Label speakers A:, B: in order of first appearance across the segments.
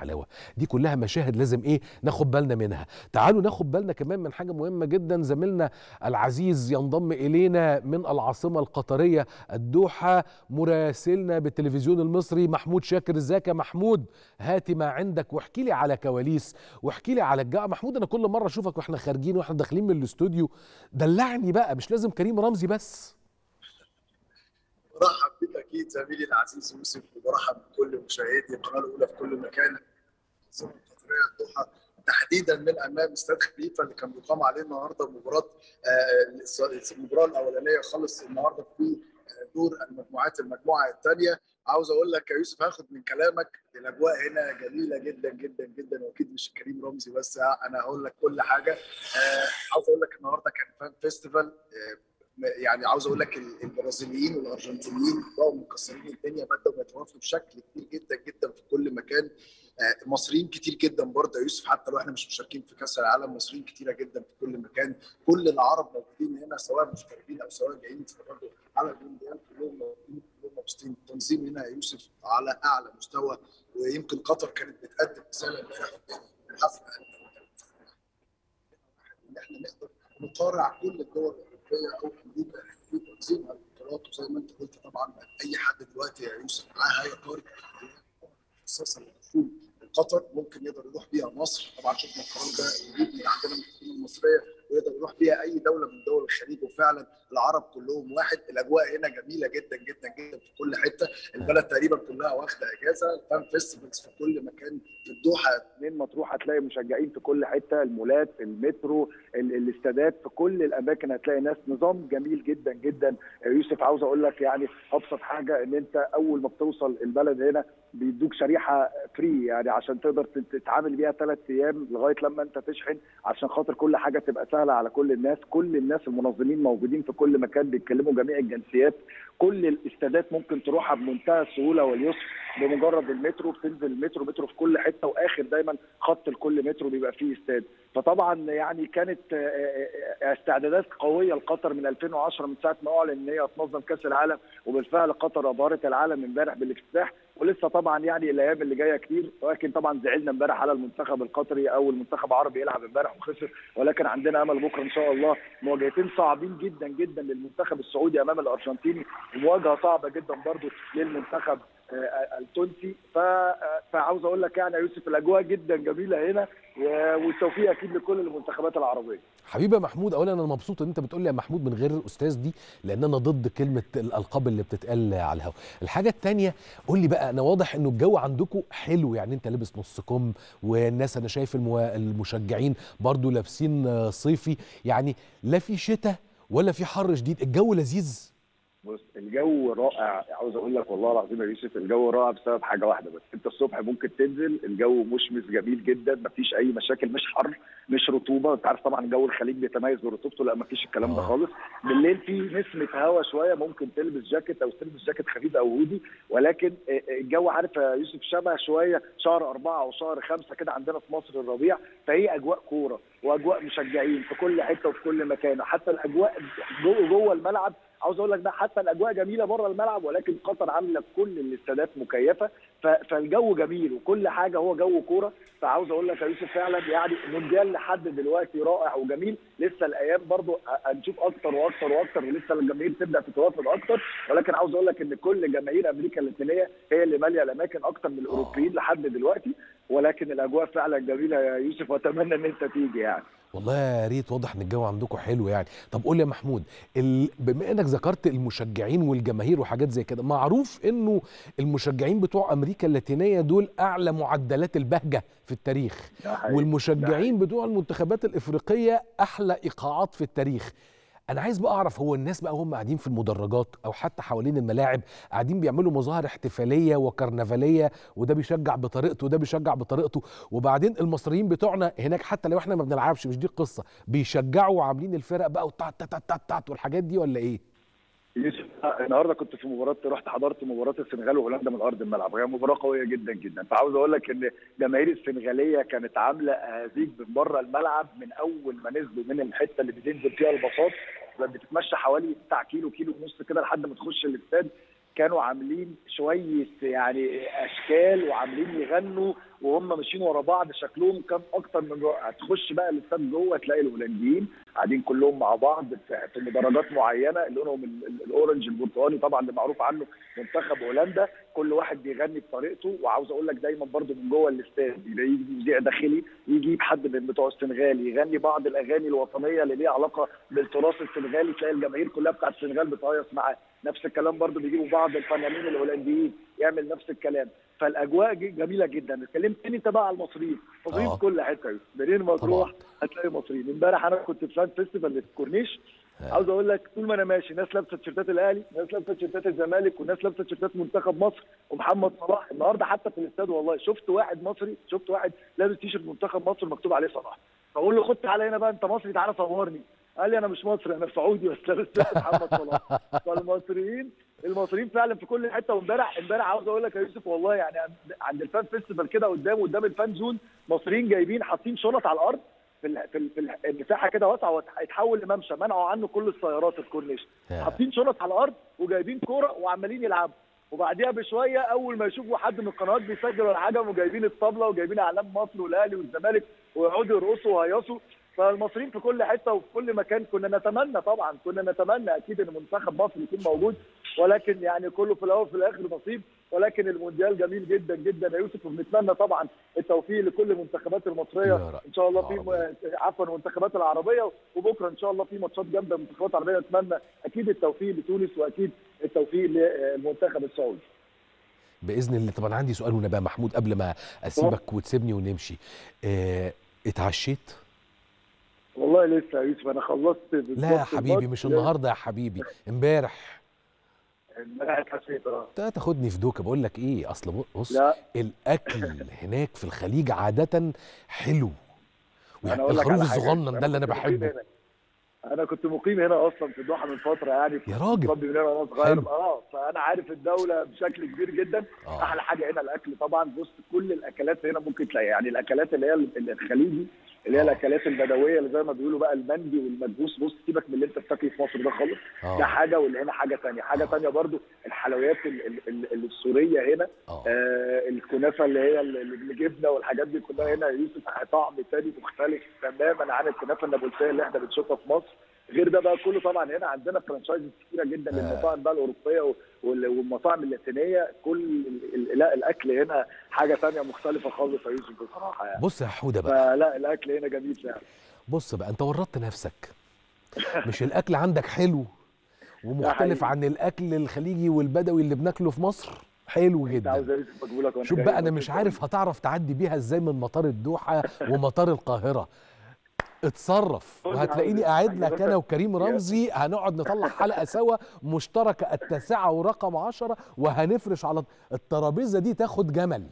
A: حلاوه دي كلها مشاهد لازم ايه ناخد بالنا منها تعالوا ناخد بالنا كمان من حاجه مهمه جدا زميلنا العزيز ينضم الينا من العاصمه القطريه الدوحه مراسلنا بالتلفزيون المصري محمود شاكر ازيك يا محمود هاتي ما عندك واحكي لي على كواليس واحكي لي على الجاء محمود انا كل مره اشوفك واحنا خارجين واحنا داخلين من الاستوديو دلعني بقى مش لازم كريم رمزي بس
B: برحب بك اكيد زميلي العزيز يوسف وبرحب بكل مشاهدي القناه الاولى في كل مكان القطريه الضحى تحديدا من امام استاد خليفه اللي كان بيقام عليه النهارده مباراه آه، المباراه الاولانيه خلص النهارده في آه، دور المجموعات المجموعه الثانيه عاوز اقول لك يا يوسف هاخد من كلامك الاجواء هنا جميله جدا جدا جدا واكيد مش كريم رمزي بس آه، انا هقول لك كل حاجه عاوز اقول لك النهارده كان فان فيستيفال يعني عاوز اقول لك البرازيليين والارجنتينيين بقوا مكسرين الدنيا بداوا بيتوافقوا بشكل كبير جدا جدا في كل مكان آه، مصريين كتير جدا برضه يا يوسف حتى لو احنا مش مشاركين في كاس العالم مصريين كتيره جدا في كل مكان كل العرب موجودين هنا سواء مشتركين او سواء جايين يتفرجوا على المونديال كلهم موجودين كلهم مبسوطين التنظيم هنا يا يوسف على اعلى مستوى ويمكن قطر كانت بتقدم رساله امبارح في الحفله ان احنا نقدر نقارع كل الدول هي اول جديد في وزي ما انت قلت طبعا اي حد دلوقتي يا يوسف معاه هاي طارق خصصا للحصول قطر ممكن يقدر يروح بيها مصر طبعا شفنا القرار ده موجود عندنا في المصريه ويقدر يروح بيها اي دوله من دول الخليج وفعلا العرب كلهم واحد الاجواء هنا جميله جدا جدا جدا في كل حته البلد تقريبا كلها واخده اجازه الفان فيستيفالز في كل مكان
C: في الدوحه من مطروح هتلاقي مشجعين في كل حته المولات المترو الاستادات في كل الاماكن هتلاقي ناس نظام جميل جدا جدا يوسف عاوز اقول لك يعني ابسط حاجه ان انت اول ما بتوصل البلد هنا بيدوك شريحه فري يعني عشان تقدر تتعامل بيها ثلاث ايام لغايه لما انت تشحن عشان خاطر كل حاجه تبقى سهله على كل الناس كل الناس المنظمين موجودين في كل مكان بيتكلموا جميع الجنسيات كل الاستادات ممكن تروحها بمنتهى السهوله واليسر بمجرد المترو بتنزل المترو مترو في كل حته واخر دايما خط لكل مترو بيبقى فيه استاد فطبعا يعني كانت استعدادات قويه لقطر من 2010 من ساعه ما اعلن ان هي هتنظم كاس العالم وبالفعل قطر ابهرت العالم امبارح بالافتتاح ولسه طبعا يعني الايام اللي جايه كتير ولكن طبعا زعلنا امبارح على المنتخب القطري او المنتخب العربي يلعب امبارح وخسر ولكن عندنا امل بكره ان شاء الله مواجهتين صعبين جدا جدا للمنتخب السعودي امام الارجنتيني ومواجهه صعبه جدا برضه للمنتخب التونسي فعاوز اقول لك يعني يا يوسف الاجواء جدا جميله هنا والتوفيق اكيد لكل المنتخبات العربيه
A: حبيبي يا محمود اولا انا مبسوط ان انت بتقول لي يا محمود من غير الاستاذ دي لان انا ضد كلمه الالقاب اللي بتتقال على الهواء الحاجه الثانيه قول لي بقى انا واضح انه الجو عندكم حلو يعني انت لابس نص كم والناس انا شايف المو... المشجعين برضو لابسين صيفي يعني لا في شتاء ولا في حر شديد الجو لذيذ
C: بص الجو رائع عاوز اقول لك والله العظيم يا يوسف الجو رائع بسبب حاجه واحده بس انت الصبح ممكن تنزل الجو مشمس جميل جدا مفيش اي مشاكل مش حر مش رطوبه انت عارف طبعا جو الخليج بيتميز برطوبته لا مفيش الكلام ده آه. خالص بالليل في نسمه هواء شويه ممكن تلبس جاكيت او تلبس جاكيت خفيف او هودي ولكن آه، آه، الجو عارف يا يوسف شبه شويه شهر اربعه او شهر خمسه كده عندنا في مصر الربيع فهي اجواء كوره واجواء مشجعين في كل حته وفي كل مكان حتى الاجواء جوه الملعب عاوز اقول لك بقى حتى الاجواء جميله بره الملعب ولكن قطر عامله كل الاستادات مكيفه فالجو جميل وكل حاجه هو جو كوره فعاوز اقول لك يا يوسف فعلا يعني المونديال لحد دلوقتي رائع وجميل لسه الايام برضو هنشوف اكتر واكتر واكتر ولسه الجماهير تبدا تتوافد اكتر ولكن عاوز اقول لك ان كل جماهير امريكا اللاتينيه هي اللي ماليه الاماكن اكتر من الاوروبيين لحد دلوقتي ولكن الاجواء فعلا جميله يا يوسف واتمنى ان انت تيجي يعني
A: والله يا ريت واضح ان الجو عندكم حلو يعني طب قول يا محمود ال... بما انك ذكرت المشجعين والجماهير وحاجات زي كده معروف انه المشجعين بتوع امريكا اللاتينيه دول اعلى معدلات البهجه في التاريخ والمشجعين بتوع المنتخبات الافريقيه احلى ايقاعات في التاريخ انا عايز بقى اعرف هو الناس بقى هم قاعدين في المدرجات او حتى حوالين الملاعب قاعدين بيعملوا مظاهر احتفاليه وكرنفاليه وده بيشجع بطريقته وده بيشجع بطريقته وبعدين المصريين بتوعنا هناك حتى لو احنا ما بنلعبش مش دي القصه بيشجعوا وعاملين الفرق بقى وتات تات تات والحاجات دي ولا ايه
C: يوسف النهارده كنت في مباراه رحت حضرت مباراه السنغال وهولندا من ارض الملعب وهي مباراه قويه جدا جدا فعاوز اقول لك ان جماهير السنغاليه كانت عامله اهازيج من بره الملعب من اول ما نزلوا من الحته اللي بتنزل فيها الباصات بتتمشى حوالي بتاع كيلو كيلو ونص كده لحد ما تخش الاستاد كانوا عاملين شويه يعني اشكال وعاملين يغنوا وهم ماشيين ورا بعض شكلهم كان اكتر من رائع تخش بقى الاستاد جوه تلاقي الهولنديين قاعدين كلهم مع بعض في مدرجات معينه لونهم الاورنج البرتقالي طبعا اللي معروف عنه منتخب هولندا كل واحد بيغني بطريقته وعاوز اقول لك دايما برضو من جوه الاستاد يجي مذيع داخلي يجيب حد من بتوع السنغال يغني بعض الاغاني الوطنيه اللي ليها علاقه بالتراث السنغالي تلاقي الجماهير كلها بتاعت السنغال بتهيص معاه نفس الكلام برضو بيجيبوا بعض الفنانين الهولنديين يعمل نفس الكلام فالاجواء جميله جدا اتكلمت تاني انت بقى على المصريين مصريين في آه. كل حته منين ما تروح هتلاقي مصريين امبارح انا كنت في سان فيستيفال في الكورنيش آه. عاوز اقول لك طول ما انا ماشي ناس لابسه تيشيرتات الاهلي ناس لابسه تيشيرتات الزمالك وناس لابسه تيشيرتات منتخب مصر ومحمد صلاح النهارده حتى في الاستاد والله شفت واحد مصري شفت واحد لابس تيشيرت منتخب مصر مكتوب عليه صلاح فاقول له خد تعالى هنا بقى انت مصري تعالى صورني قال لي انا مش مصري انا سعودي بس لابس محمد صلاح فالمصريين المصريين فعلا في كل حته وامبارح امبارح عاوز اقول لك يا يوسف والله يعني عند الفان فيستيفال كده قدام قدام الفان زون مصريين جايبين حاطين شنط على الارض في الـ في, الـ في المساحه كده واسعه وهيتحول لممشى منعوا عنه كل السيارات الكورنيش حاطين شنط على الارض وجايبين كوره وعمالين يلعبوا وبعديها بشويه اول ما يشوفوا حد من القنوات بيسجل ولا حاجه وجايبين الطبله وجايبين اعلام مصر والاهلي والزمالك ويقعدوا يرقصوا وهيصوا فالمصريين في كل حته وفي كل مكان كنا نتمنى طبعا كنا نتمنى اكيد ان منتخب مصر يكون موجود ولكن يعني كله في الاول وفي الاخر نصيب ولكن المونديال جميل جدا جدا يا يوسف وبنتمنى طبعا التوفيق لكل المنتخبات المصريه ان شاء الله في عفوا المنتخبات العربيه وبكره ان شاء الله في ماتشات جامده المنتخبات العربيه نتمنى اكيد التوفيق لتونس واكيد التوفيق للمنتخب السعودي
A: باذن الله طبعا عندي سؤال ونبقى محمود قبل ما اسيبك وتسيبني ونمشي اه اتعشيت
C: والله لسه يا يوسف انا خلصت لا يا حبيبي مش النهارده
A: يا حبيبي امبارح
C: الملاعب حسيت
A: تاخدني في دوكه بقول لك ايه اصل بص الاكل هناك في الخليج عاده حلو
C: يعني الخروف الصغنن ده اللي انا بحبه انا كنت مقيم هنا اصلا في الدوحه من فتره يعني يا راجل ربي من هنا وانا صغير اه فانا عارف الدوله بشكل كبير جدا آه. احلى حاجه هنا الاكل طبعا بص كل الاكلات هنا ممكن تلاقيها يعني الاكلات اللي هي الخليجي اللي هي آه. الاكلات البدويه اللي زي ما بيقولوا بقى المندي والمدبوس بص سيبك من اللي انت بتاكله في مصر ده خالص آه. ده حاجه واللي هنا حاجه ثانيه حاجه ثانيه برضو الحلويات السوريه هنا أوه. آه الكنافه اللي هي الجبنه والحاجات دي كلها هنا يوسف طعم ثاني مختلف تماما عن الكنافه النابلسيه اللي احنا بنشوفها في مصر غير ده بقى كله طبعا هنا عندنا فرانشايزز كتيره جدا آه. للمطاعم بقى الاوروبيه والمطاعم اللاتينيه كل لا الاكل هنا حاجه ثانيه مختلفه خالص يا يوسف بصراحه يعني بص يا حوده بقى آه، لا الاكل هنا جميل فعلا يعني.
A: بص بقى انت ورطت نفسك مش الاكل عندك حلو ومختلف عن الاكل الخليجي والبدوي اللي بناكله في مصر حلو جدا
C: إيه؟ شوف بقى انا
A: مش عارف هتعرف تعدي بيها ازاي من مطار الدوحه ومطار القاهره اتصرف وهتلاقيني إيه؟ قاعد لك انا وكريم رمزي هنقعد نطلع حلقه سوا مشتركه التاسعه ورقم 10 وهنفرش على الترابيزه دي تاخد جمل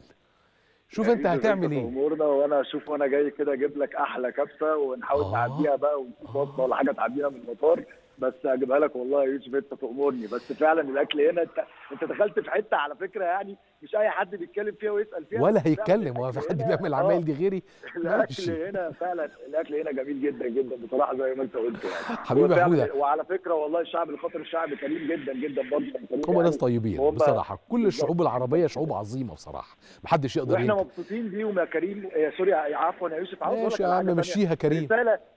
A: شوف انت هتعمل ايه
C: امورنا وانا اشوف وانا جاي كده اجيب لك احلى كبسه ونحاول نعديها آه. بقى ونشوف ولا حاجه تعديها من المطار بس هجيبها لك والله يا يوسف انت تامرني بس فعلا الاكل هنا انت انت دخلت في حته على فكره يعني مش اي حد بيتكلم فيها ويسال فيها ولا هيتكلم هو في حد بيعمل
A: العمايل آه. دي غيري
C: الاكل هنا فعلا الاكل هنا جميل جدا جدا بصراحه زي ما انت قلت يعني حبيبي محمود وعلى فكره والله الشعب الخطر الشعب كريم جدا جدا برضه هم ناس يعني. طيبين بصراحه كل الشعوب
A: العربيه شعوب عظيمه بصراحه محدش يقدر احنا
C: مبسوطين بيهم يا كريم يا آه، سوري عفوا يا يوسف عاوز ماشي يا عم مشيها كريم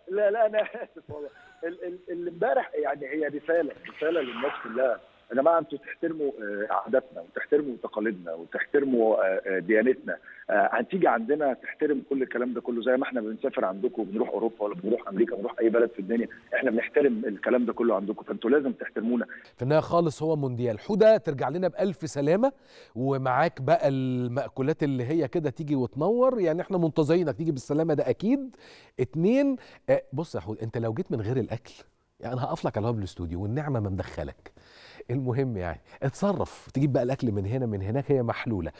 C: لا لا انا اسف والله اللي امبارح يعني هي رساله رساله للناس كلها يا جماعه انتوا تحترموا آه، عاداتنا وتحترموا تقاليدنا وتحترموا آه، آه، ديانتنا هتيجي عندنا تحترم كل الكلام ده كله زي ما احنا بنسافر عندكم وبنروح اوروبا ولا بنروح امريكا بنروح اي بلد في الدنيا احنا بنحترم الكلام ده كله عندكم فانتوا لازم تحترمونا
A: في النهايه خالص هو مونديال حدى ترجع لنا بالف سلامه ومعاك بقى المأكولات اللي هي كده تيجي وتنور يعني احنا منتظرينك تيجي بالسلامه ده اكيد اتنين بص يا حود انت لو جيت من غير الاكل يعني انا هقفلك على على الاستوديو والنعمه ما مدخلك المهم يعني اتصرف تجيب بقى الاكل من هنا من هناك هي محلوله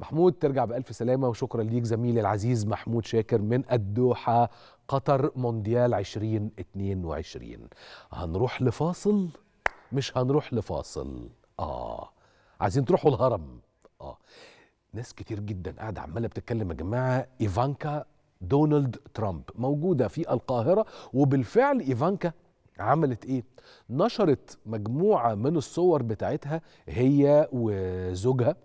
A: محمود ترجع بألف سلامة وشكرا ليك زميلي العزيز محمود شاكر من الدوحة قطر مونديال 2022 هنروح لفاصل مش هنروح لفاصل آه عايزين تروحوا الهرم آه ناس كتير جدا قاعدة عمالة بتتكلم يا جماعة إيفانكا دونالد ترامب موجودة في القاهرة وبالفعل إيفانكا عملت ايه نشرت مجموعه من الصور بتاعتها هي وزوجها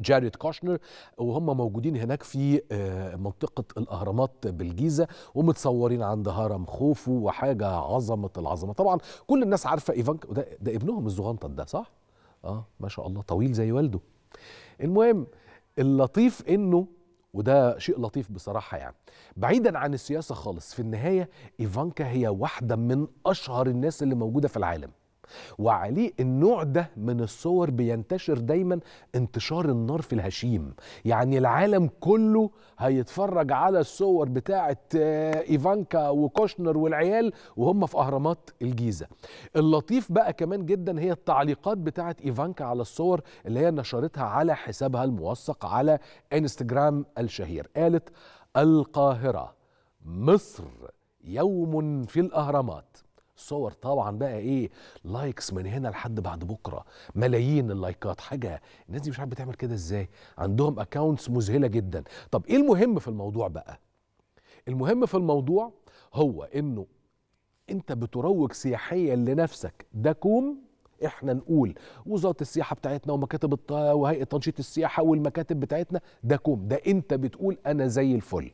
A: جاريد كوشنر وهم موجودين هناك في آه، منطقة الأهرامات بالجيزة ومتصورين عند هرم خوفو وحاجة عظمة العظمة طبعا كل الناس عارفة إيفانك ده, ده ابنهم الزغنطط ده صح؟ آه ما شاء الله طويل زي والده المهم اللطيف إنه وده شيء لطيف بصراحة يعني بعيدا عن السياسة خالص في النهاية إيفانكا هي واحدة من أشهر الناس اللي موجودة في العالم وعليه النوع ده من الصور بينتشر دايما انتشار النار في الهشيم يعني العالم كله هيتفرج على الصور بتاعه آه، ايفانكا وكوشنر والعيال وهم في اهرامات الجيزه اللطيف بقى كمان جدا هي التعليقات بتاعه ايفانكا على الصور اللي هي نشرتها على حسابها الموثق على انستجرام الشهير قالت القاهره مصر يوم في الاهرامات صور طبعا بقى ايه لايكس من هنا لحد بعد بكره ملايين اللايكات حاجه الناس دي مش عارف بتعمل كده ازاي عندهم اكونتس مذهله جدا طب ايه المهم في الموضوع بقى المهم في الموضوع هو انه انت بتروج سياحيا لنفسك ده كوم احنا نقول وزاره السياحه بتاعتنا ومكاتب الط... وهيئه تنشيط السياحه والمكاتب بتاعتنا ده كوم ده انت بتقول انا زي الفل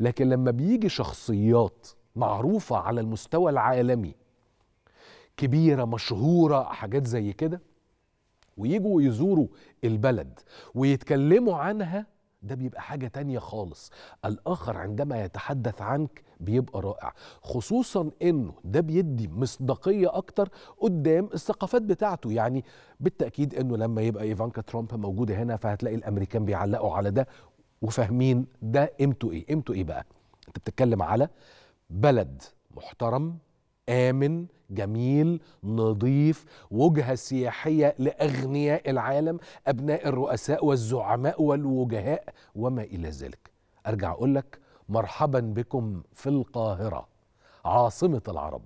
A: لكن لما بيجي شخصيات معروفه على المستوى العالمي كبيره مشهوره حاجات زي كده ويجوا يزوروا البلد ويتكلموا عنها ده بيبقى حاجه تانية خالص الاخر عندما يتحدث عنك بيبقى رائع خصوصا انه ده بيدي مصداقيه اكتر قدام الثقافات بتاعته يعني بالتاكيد انه لما يبقى ايفانكا ترامب موجوده هنا فهتلاقي الامريكان بيعلقوا على ده وفاهمين ده قيمته ايه قيمته ايه بقى انت بتتكلم على بلد محترم آمن جميل نظيف وجهة سياحية لأغنياء العالم أبناء الرؤساء والزعماء والوجهاء وما إلى ذلك أرجع أقول لك مرحبا بكم في القاهرة عاصمة العرب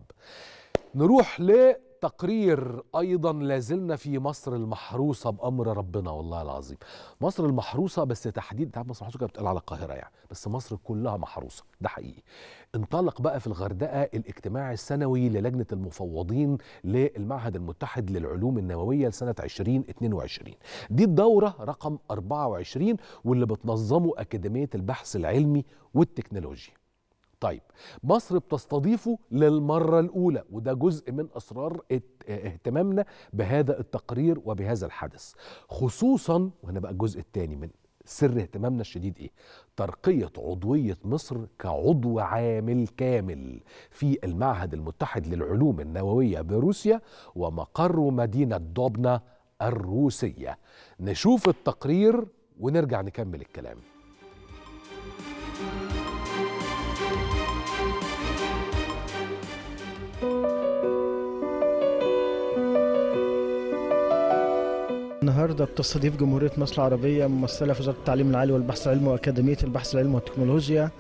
A: نروح ل التقرير ايضا لازلنا في مصر المحروسه بامر ربنا والله العظيم مصر المحروسه بس تحديد تعب مصر محروسه بتقال على القاهره يعني بس مصر كلها محروسه ده حقيقي انطلق بقى في الغردقه الاجتماع السنوي للجنه المفوضين للمعهد المتحد للعلوم النوويه لسنه 2022 دي الدوره رقم 24 واللي بتنظمه اكاديميه البحث العلمي والتكنولوجيا طيب مصر بتستضيفه للمرة الأولى وده جزء من أسرار اهتمامنا بهذا التقرير وبهذا الحدث خصوصا وهنا بقى الجزء الثاني من سر اهتمامنا الشديد ايه ترقيه عضويه مصر كعضو عامل كامل في المعهد المتحد للعلوم النوويه بروسيا ومقر مدينه دوبنا الروسيه نشوف التقرير ونرجع نكمل الكلام
D: النهارده بتستضيف جمهوريه مصر العربيه ممثله في وزاره التعليم العالي والبحث العلمي واكاديميه البحث العلمي والتكنولوجيا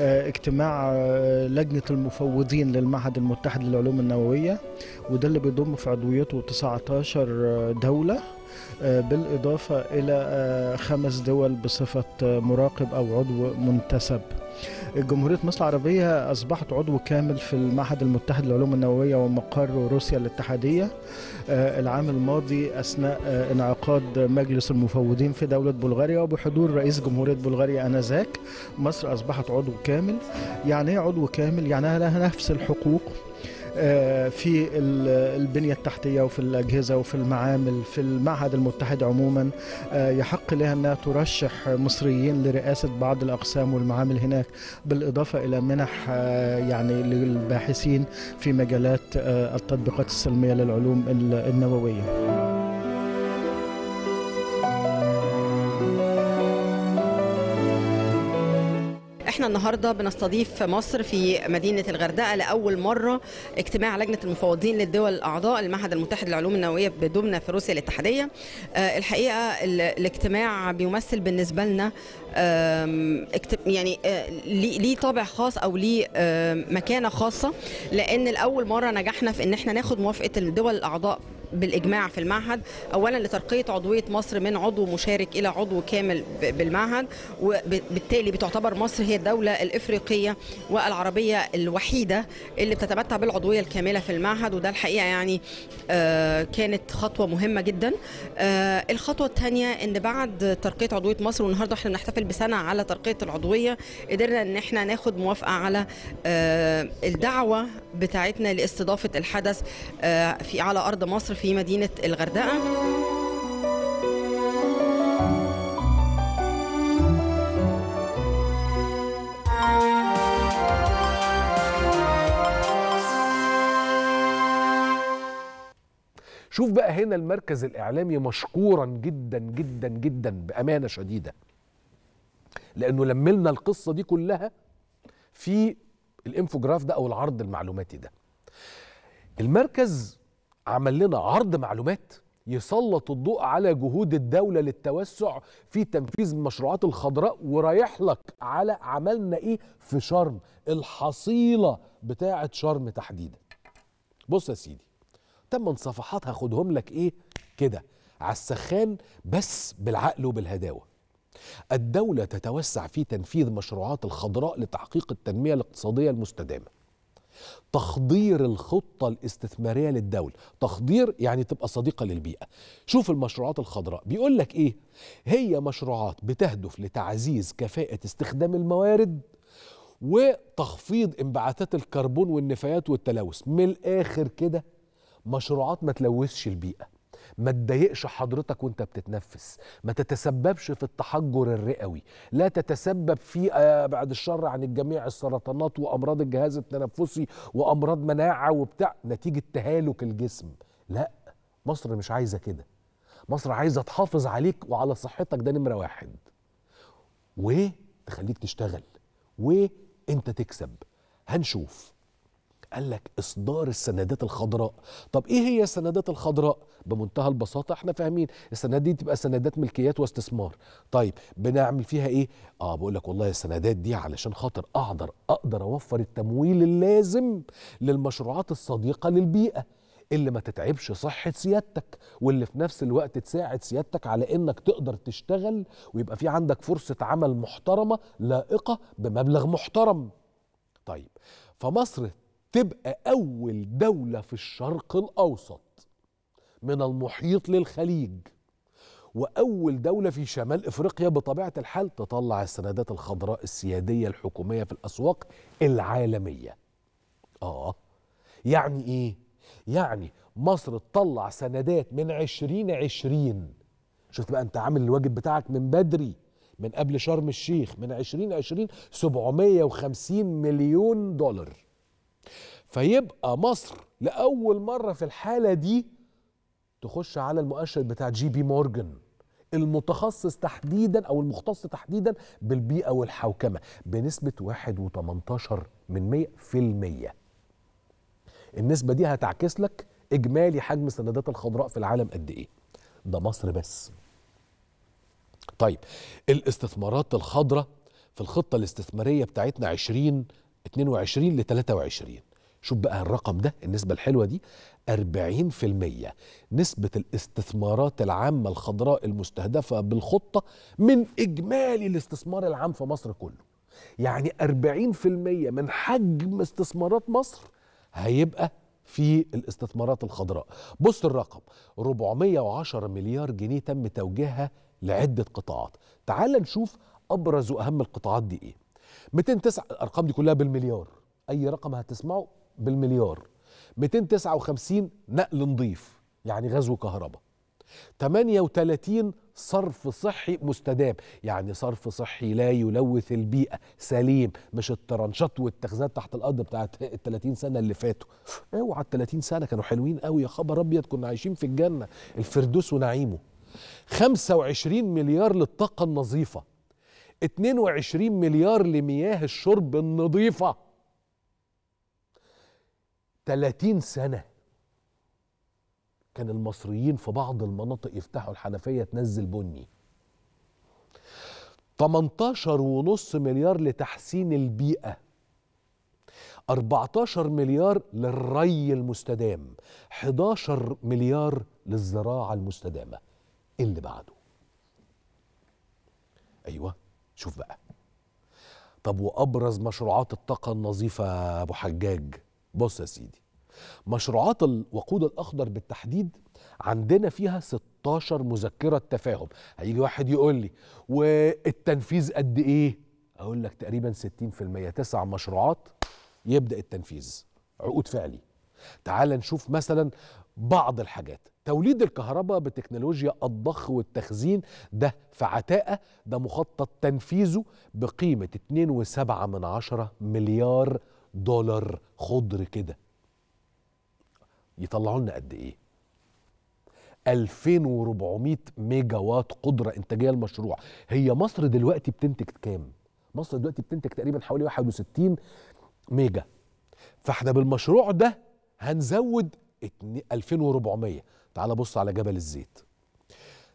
D: آه، اجتماع آه، لجنه المفوضين للمعهد المتحد للعلوم النوويه وده اللي بيضم في عضويته 19 آه، دوله آه، بالإضافة إلى آه، خمس دول بصفة آه، مراقب أو عضو منتسب جمهورية مصر العربية أصبحت عضو كامل في المعهد المتحد للعلوم النووية ومقر روسيا الاتحادية العام الماضي أثناء انعقاد مجلس المفوضين في دولة بلغاريا وبحضور رئيس جمهورية بلغاريا أنذاك مصر أصبحت عضو كامل يعني إيه عضو كامل يعني لها نفس الحقوق آه، في البنية التحتية وفي الأجهزة وفي المعامل في المعهد المتحد عموما آه، يحق لها أنها ترشح مصريين لرئاسة بعض الأقسام والمعامل هناك بالإضافة إلى منح آه، يعني للباحثين في مجالات التطبيقات السلمية للعلوم النووية
E: احنا النهارده بنستضيف في مصر في مدينه الغردقه لاول مره اجتماع لجنه المفوضين للدول الاعضاء المعهد المتحد للعلوم النوويه بدومنا في روسيا الاتحاديه آه، الحقيقه الاجتماع بيمثل بالنسبه لنا يعني آه، ليه طابع خاص او ليه مكانه خاصه لان لاول مره نجحنا في ان احنا ناخد موافقه الدول الاعضاء بالاجماع في المعهد اولا لترقيه عضويه مصر من عضو مشارك الى عضو كامل بالمعهد وبالتالي بتعتبر مصر هي الدوله الافريقيه والعربيه الوحيده اللي بتتمتع بالعضويه الكامله في المعهد وده الحقيقه يعني آه، كانت خطوه مهمه جدا آه، الخطوه الثانيه ان بعد ترقيه عضويه مصر والنهارده احنا بنحتفل بسنه على ترقيه العضويه قدرنا ان احنا ناخد موافقه على آه، الدعوه بتاعتنا لاستضافه الحدث في على ارض مصر في مدينة الغردقة
A: شوف بقى هنا المركز الإعلامي مشكورا جدا جدا جدا بأمانة شديدة لأنه لملنا القصة دي كلها في الانفوجراف ده أو العرض المعلوماتي ده المركز عمل لنا عرض معلومات يسلط الضوء على جهود الدولة للتوسع في تنفيذ المشروعات الخضراء ورايح لك على عملنا ايه في شرم الحصيلة بتاعة شرم تحديدا بص يا سيدي تم صفحات هاخدهم لك ايه كده على السخان بس بالعقل وبالهداوة الدولة تتوسع في تنفيذ مشروعات الخضراء لتحقيق التنمية الاقتصادية المستدامة تخضير الخطة الاستثمارية للدولة تخضير يعني تبقى صديقة للبيئة شوف المشروعات الخضراء بيقول لك إيه هي مشروعات بتهدف لتعزيز كفاءة استخدام الموارد وتخفيض انبعاثات الكربون والنفايات والتلوث من الآخر كده مشروعات ما تلوثش البيئة ما تضايقش حضرتك وانت بتتنفس ما تتسببش في التحجر الرئوي لا تتسبب في آه، بعد الشر عن الجميع السرطانات وامراض الجهاز التنفسي وامراض مناعه وبتاع نتيجه تهالك الجسم لا مصر مش عايزه كده مصر عايزه تحافظ عليك وعلى صحتك ده نمره واحد وتخليك تشتغل وانت تكسب هنشوف قال لك اصدار السندات الخضراء طب ايه هي السندات الخضراء بمنتهى البساطه احنا فاهمين السندات دي تبقى سندات ملكيات واستثمار طيب بنعمل فيها ايه اه بقول لك والله السندات دي علشان خاطر اقدر اقدر اوفر التمويل اللازم للمشروعات الصديقه للبيئه اللي ما تتعبش صحة سيادتك واللي في نفس الوقت تساعد سيادتك على انك تقدر تشتغل ويبقى في عندك فرصة عمل محترمة لائقة بمبلغ محترم طيب فمصر تبقى أول دولة في الشرق الأوسط من المحيط للخليج وأول دولة في شمال إفريقيا بطبيعة الحال تطلع السندات الخضراء السيادية الحكومية في الأسواق العالمية آه يعني إيه؟ يعني مصر تطلع سندات من عشرين عشرين شفت بقى أنت عامل الواجب بتاعك من بدري من قبل شرم الشيخ من عشرين عشرين سبعمية وخمسين مليون دولار فيبقى مصر لاول مره في الحاله دي تخش على المؤشر بتاع جي بي مورجن المتخصص تحديدا او المختص تحديدا بالبيئه والحوكمه بنسبه 1.18 من 100 في المية النسبه دي هتعكس لك اجمالي حجم السندات الخضراء في العالم قد ايه ده مصر بس طيب الاستثمارات الخضراء في الخطة الاستثمارية بتاعتنا 20 22 ل 23 شوف بقى الرقم ده النسبة الحلوة دي 40% نسبة الاستثمارات العامة الخضراء المستهدفة بالخطة من إجمالي الاستثمار العام في مصر كله يعني 40% من حجم استثمارات مصر هيبقى في الاستثمارات الخضراء بص الرقم 410 مليار جنيه تم توجيهها لعدة قطاعات تعال نشوف أبرز وأهم القطاعات دي إيه 209 الارقام دي كلها بالمليار اي رقم هتسمعه بالمليار 259 نقل نظيف يعني غزو كهرباء 38 صرف صحي مستدام يعني صرف صحي لا يلوث البيئة سليم مش الترنشات والتخزات تحت الأرض بتاعت ال 30 سنة اللي فاتوا اوعى ال 30 سنة كانوا حلوين قوي يا خبر أبيض كنا عايشين في الجنة الفردوس ونعيمه 25 مليار للطاقة النظيفة 22 مليار لمياه الشرب النظيفة 30 سنة كان المصريين في بعض المناطق يفتحوا الحنفية تنزل بني 18 ونص مليار لتحسين البيئة 14 مليار للري المستدام 11 مليار للزراعة المستدامة إيه اللي بعده أيوه شوف بقى طب وابرز مشروعات الطاقه النظيفه يا ابو حجاج بص يا سيدي مشروعات الوقود الاخضر بالتحديد عندنا فيها 16 مذكره تفاهم هيجي واحد يقول لي والتنفيذ قد ايه اقول لك تقريبا 60% تسع مشروعات يبدا التنفيذ عقود فعلي تعال نشوف مثلا بعض الحاجات توليد الكهرباء بتكنولوجيا الضخ والتخزين ده في عتاقة ده مخطط تنفيذه بقيمة 2.7 من عشرة مليار دولار خضر كده يطلعوا لنا قد ايه 2400 ميجا وات قدرة انتاجية المشروع هي مصر دلوقتي بتنتج كام مصر دلوقتي بتنتج تقريبا حوالي 61 ميجا فاحنا بالمشروع ده هنزود 2400 تعال بص على جبل الزيت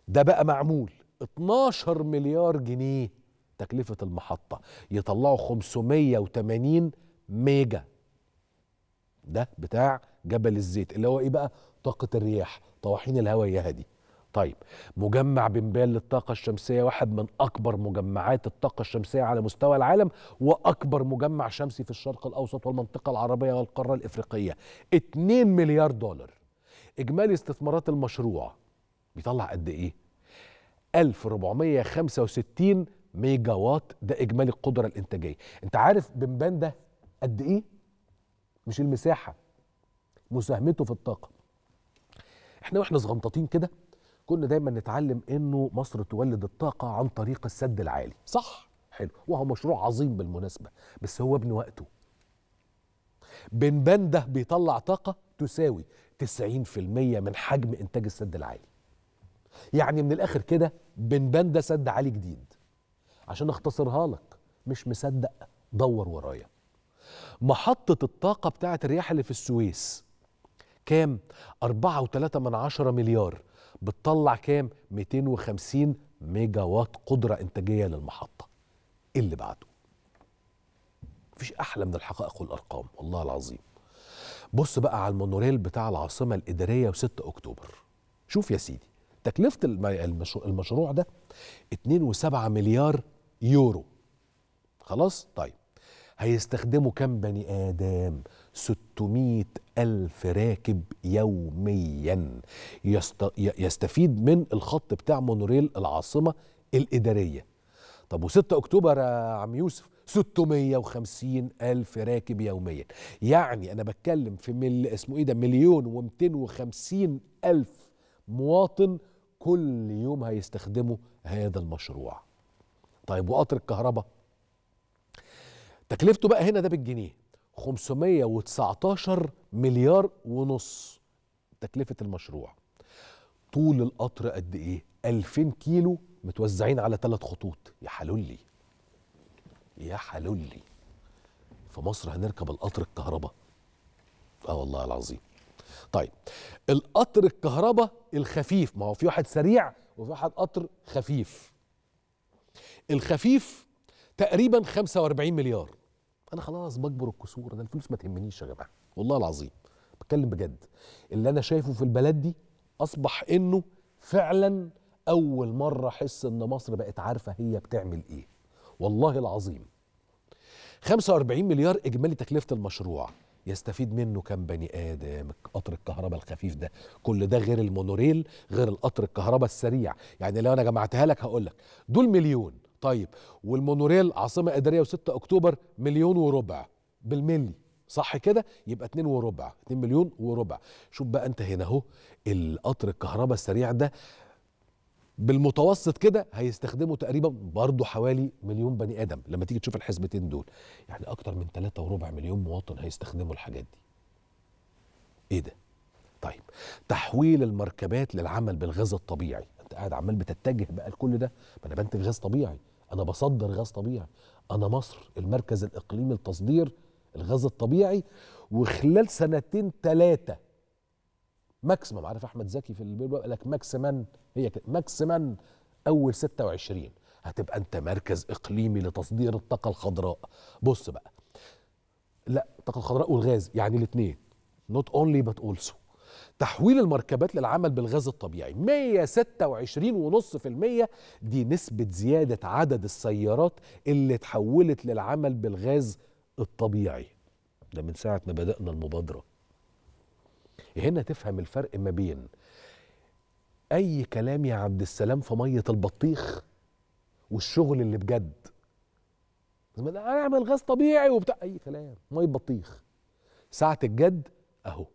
A: ده بقى معمول 12 مليار جنيه تكلفة المحطة يطلعوا 580 ميجا ده بتاع جبل الزيت اللي هو ايه بقى طاقة الرياح طواحين يا دي طيب مجمع بنبال للطاقة الشمسية واحد من أكبر مجمعات الطاقة الشمسية على مستوى العالم وأكبر مجمع شمسي في الشرق الأوسط والمنطقة العربية والقارة الإفريقية 2 مليار دولار إجمالي استثمارات المشروع بيطلع قد إيه؟ 1465 ميجا وات ده إجمالي القدرة الإنتاجية أنت عارف بنبان ده قد إيه؟ مش المساحة مساهمته في الطاقة احنا واحنا صغنططين كده كنا دايما نتعلم انه مصر تولد الطاقة عن طريق السد العالي صح حلو وهو مشروع عظيم بالمناسبة بس هو ابن وقته بنبان ده بيطلع طاقة تساوي 90% من حجم انتاج السد العالي يعني من الاخر كده بنبان ده سد عالي جديد عشان اختصرها لك مش مصدق دور ورايا محطة الطاقة بتاعة الرياح اللي في السويس كام؟ 4.3 من عشرة مليار بتطلع كام؟ 250 ميجا وات قدرة إنتاجية للمحطة إيه اللي بعده مفيش أحلى من الحقائق والأرقام والله العظيم بص بقى على المونوريل بتاع العاصمه الاداريه و6 اكتوبر شوف يا سيدي تكلفه المشروع ده 2.7 مليار يورو خلاص طيب هيستخدموا كم بني آدم 600 ألف راكب يوميا يست... يستفيد من الخط بتاع مونوريل العاصمة الإدارية طب و6 أكتوبر يا عم يوسف 650 ألف راكب يوميا يعني أنا بتكلم في مل اسمه إيه ده مليون و250 ألف مواطن كل يوم هيستخدموا هذا المشروع طيب وقطر الكهرباء تكلفته بقى هنا ده بالجنيه 519 مليار ونص تكلفة المشروع طول القطر قد ايه 2000 كيلو متوزعين على ثلاث خطوط يا حلولي يا حلولي في مصر هنركب القطر الكهرباء اه والله العظيم طيب القطر الكهرباء الخفيف ما هو في واحد سريع وفي واحد قطر خفيف الخفيف تقريبا 45 مليار انا خلاص بكبر الكسور انا الفلوس ما تهمنيش يا جماعه والله العظيم بتكلم بجد اللي انا شايفه في البلد دي اصبح انه فعلا اول مره احس ان مصر بقت عارفه هي بتعمل ايه والله العظيم 45 مليار اجمالي تكلفه المشروع يستفيد منه كم بني ادم قطر الكهرباء الخفيف ده كل ده غير المونوريل غير القطر الكهرباء السريع يعني لو انا جمعتها لك هقول لك دول مليون طيب والمونوريل عاصمه اداريه و6 اكتوبر مليون وربع بالملي صح كده يبقى 2 وربع 2 مليون وربع شوف بقى انت هنا اهو القطر الكهرباء السريع ده بالمتوسط كده هيستخدموا تقريبا برضه حوالي مليون بني ادم لما تيجي تشوف الحسبتين دول يعني اكتر من 3 وربع مليون مواطن هيستخدموا الحاجات دي ايه ده طيب تحويل المركبات للعمل بالغاز الطبيعي انت قاعد عمال بتتجه بقى لكل ده ما انا بنتج غاز طبيعي انا بصدر غاز طبيعي انا مصر المركز الاقليمي لتصدير الغاز الطبيعي وخلال سنتين ثلاثه ماكسيمم عارف احمد زكي في قال لك ماكسيمان هي كده ماكسيمان اول 26 هتبقى انت مركز اقليمي لتصدير الطاقه الخضراء بص بقى لا الطاقه الخضراء والغاز يعني الاثنين نوت اونلي بت اولسو تحويل المركبات للعمل بالغاز الطبيعي 126.5% دي نسبة زيادة عدد السيارات اللي اتحولت للعمل بالغاز الطبيعي ده من ساعة ما بدأنا المبادرة هنا تفهم الفرق ما بين اي كلام يا عبد السلام في ميه البطيخ والشغل اللي بجد انا اعمل غاز طبيعي وبتاع اي كلام ميه بطيخ ساعه الجد اهو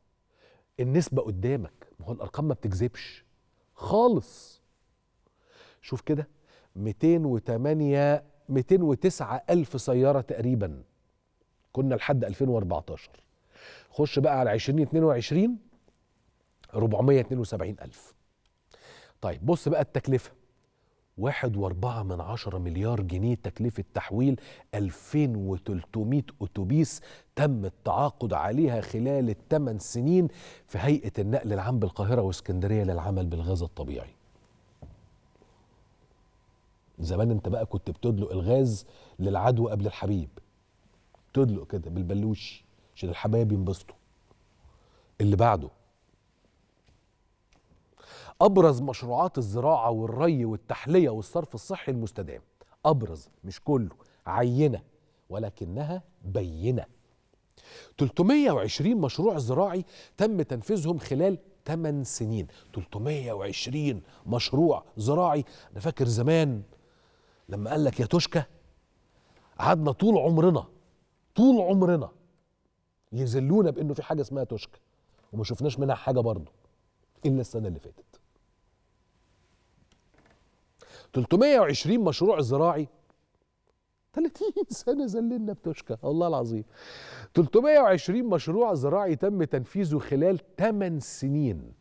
A: النسبه قدامك ما هو الارقام ما بتكذبش خالص شوف كده 208 209 ألف سيارة تقريبا كنا لحد 2014 خش بقى على 2022 472 ألف طيب بص بقى التكلفة واحد واربعة من عشرة مليار جنيه تكلفة تحويل 2300 أتوبيس تم التعاقد عليها خلال الثمان سنين في هيئة النقل العام بالقاهرة واسكندرية للعمل بالغاز الطبيعي زمان انت بقى كنت بتدلق الغاز للعدو قبل الحبيب تدلق كده بالبلوش عشان الحبايب ينبسطوا اللي بعده أبرز مشروعات الزراعة والري والتحلية والصرف الصحي المستدام أبرز مش كله عينة ولكنها بينة 320 مشروع زراعي تم تنفيذهم خلال 8 سنين 320 مشروع زراعي أنا فاكر زمان لما قال لك يا توشكا قعدنا طول عمرنا طول عمرنا يذلونا بانه في حاجه اسمها توشكا وما شفناش منها حاجه برضه الا السنه اللي فاتت 320 مشروع زراعي 30 سنه ذللنا بتوشكا والله العظيم 320 مشروع زراعي تم تنفيذه خلال 8 سنين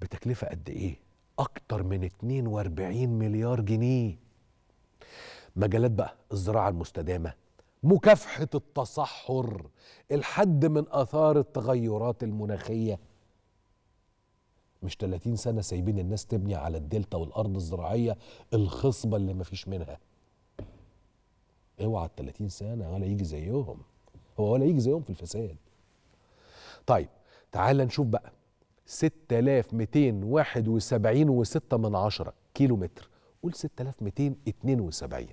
A: بتكلفه قد ايه اكتر من 42 مليار جنيه مجالات بقى الزراعه المستدامه مكافحه التصحر الحد من اثار التغيرات المناخيه مش 30 سنه سايبين الناس تبني على الدلتا والارض الزراعيه الخصبه اللي مفيش منها اوعى ال 30 سنه ولا يجي زيهم هو ولا يجي زيهم في الفساد طيب تعال نشوف بقى 6271 و6 من عشرة كيلو متر قول 6272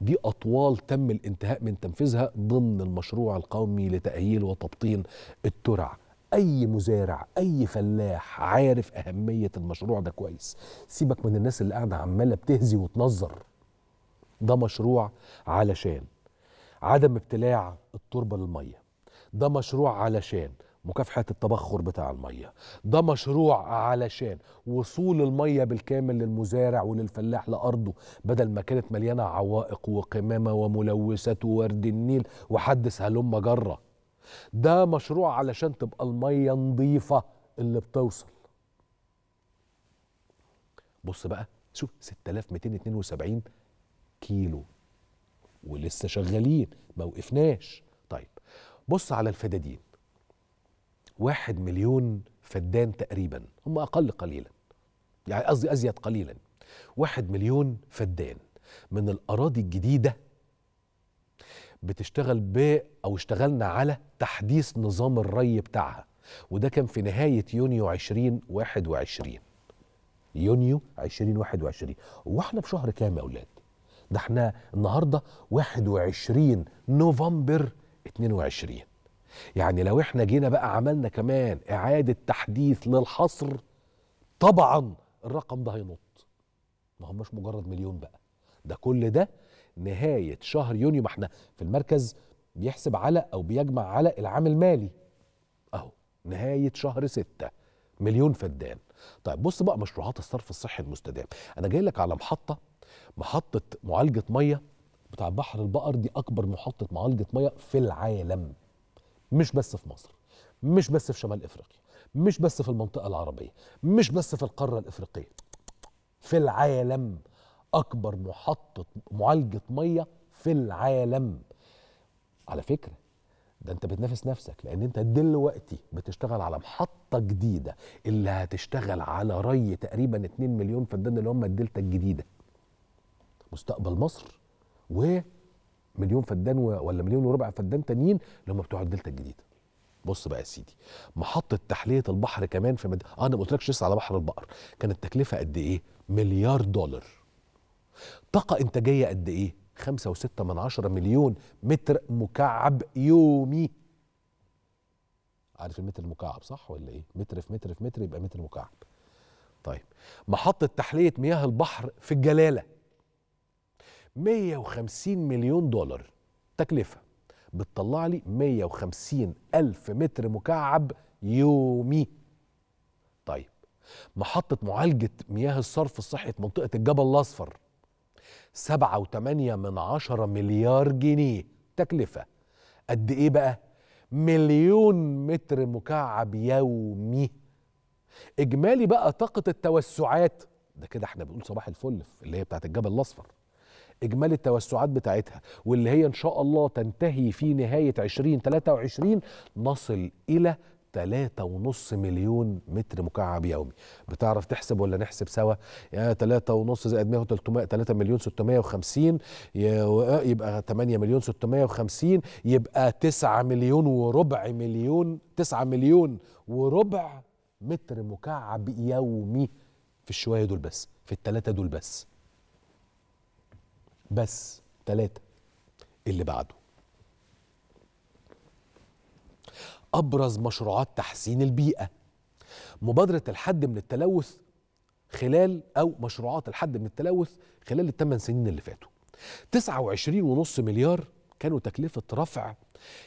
A: دي أطوال تم الانتهاء من تنفيذها ضمن المشروع القومي لتأهيل وتبطين الترع اي مزارع اي فلاح عارف اهميه المشروع ده كويس سيبك من الناس اللي قاعده عماله بتهزي وتنظر ده مشروع علشان عدم ابتلاع التربه للميه ده مشروع علشان مكافحة التبخر بتاع المية ده مشروع علشان وصول المية بالكامل للمزارع وللفلاح لأرضه بدل ما كانت مليانة عوائق وقمامة وملوثات وورد النيل وحدث هلم جرة ده مشروع علشان تبقى الميه نظيفه اللي بتوصل بص بقى شوف 6272 كيلو ولسه شغالين ما وقفناش طيب بص على الفدادين واحد مليون فدان تقريبا هم اقل قليلا يعني قصدي ازيد قليلا واحد مليون فدان من الاراضي الجديده بتشتغل ب او اشتغلنا على تحديث نظام الري بتاعها وده كان في نهايه يونيو 2021 يونيو 2021 واحنا في شهر كام يا اولاد ده احنا النهارده 21 نوفمبر 22 يعني لو احنا جينا بقى عملنا كمان اعاده تحديث للحصر طبعا الرقم ده هينط ما هماش مجرد مليون بقى ده كل ده نهايه شهر يونيو ما احنا في المركز بيحسب على او بيجمع على العام المالي اهو نهايه شهر ستة مليون فدان طيب بص بقى مشروعات الصرف الصحي المستدام انا جاي لك على محطه محطه معالجه ميه بتاع بحر البقر دي اكبر محطه معالجه ميه في العالم مش بس في مصر مش بس في شمال افريقيا مش بس في المنطقه العربيه مش بس في القاره الافريقيه في العالم اكبر محطه معالجه ميه في العالم على فكره ده انت بتنافس نفسك لان انت دلوقتي بتشتغل على محطه جديده اللي هتشتغل على ري تقريبا 2 مليون فدان اللي هم الدلتا الجديده مستقبل مصر ومليون فدان ولا مليون وربع فدان تانيين اللي هم بتوع الدلتا الجديده بص بقى يا سيدي محطه تحليه البحر كمان في مد... آه، انا ما قلتلكش لسه على بحر البقر كانت تكلفه قد ايه مليار دولار طاقة إنتاجية قد إيه؟ 5.6 من عشرة مليون متر مكعب يومي عارف المتر المكعب صح ولا إيه؟ متر في متر في متر يبقى متر مكعب طيب محطة تحلية مياه البحر في الجلالة 150 مليون دولار تكلفة بتطلع لي 150 ألف متر مكعب يومي طيب محطة معالجة مياه الصرف الصحي في منطقة الجبل الأصفر 7.8 من عشرة مليار جنيه تكلفة قد إيه بقى؟ مليون متر مكعب يومي إجمالي بقى طاقة التوسعات ده كده احنا بنقول صباح الفل اللي هي بتاعت الجبل الأصفر إجمالي التوسعات بتاعتها واللي هي إن شاء الله تنتهي في نهاية 2023 نصل إلى 3.5 مليون متر مكعب يومي بتعرف تحسب ولا نحسب سوا يا 3.5 زائد مية وتلتمائة 3 مليون وخمسين يبقى 8 مليون 650 يبقى 9 مليون وربع مليون 9 مليون وربع متر مكعب يومي في الشوية دول بس في الثلاثة دول بس بس ثلاثة اللي بعده أبرز مشروعات تحسين البيئة مبادرة الحد من التلوث خلال أو مشروعات الحد من التلوث خلال الثمان سنين اللي فاتوا 29.5 مليار كانوا تكلفة رفع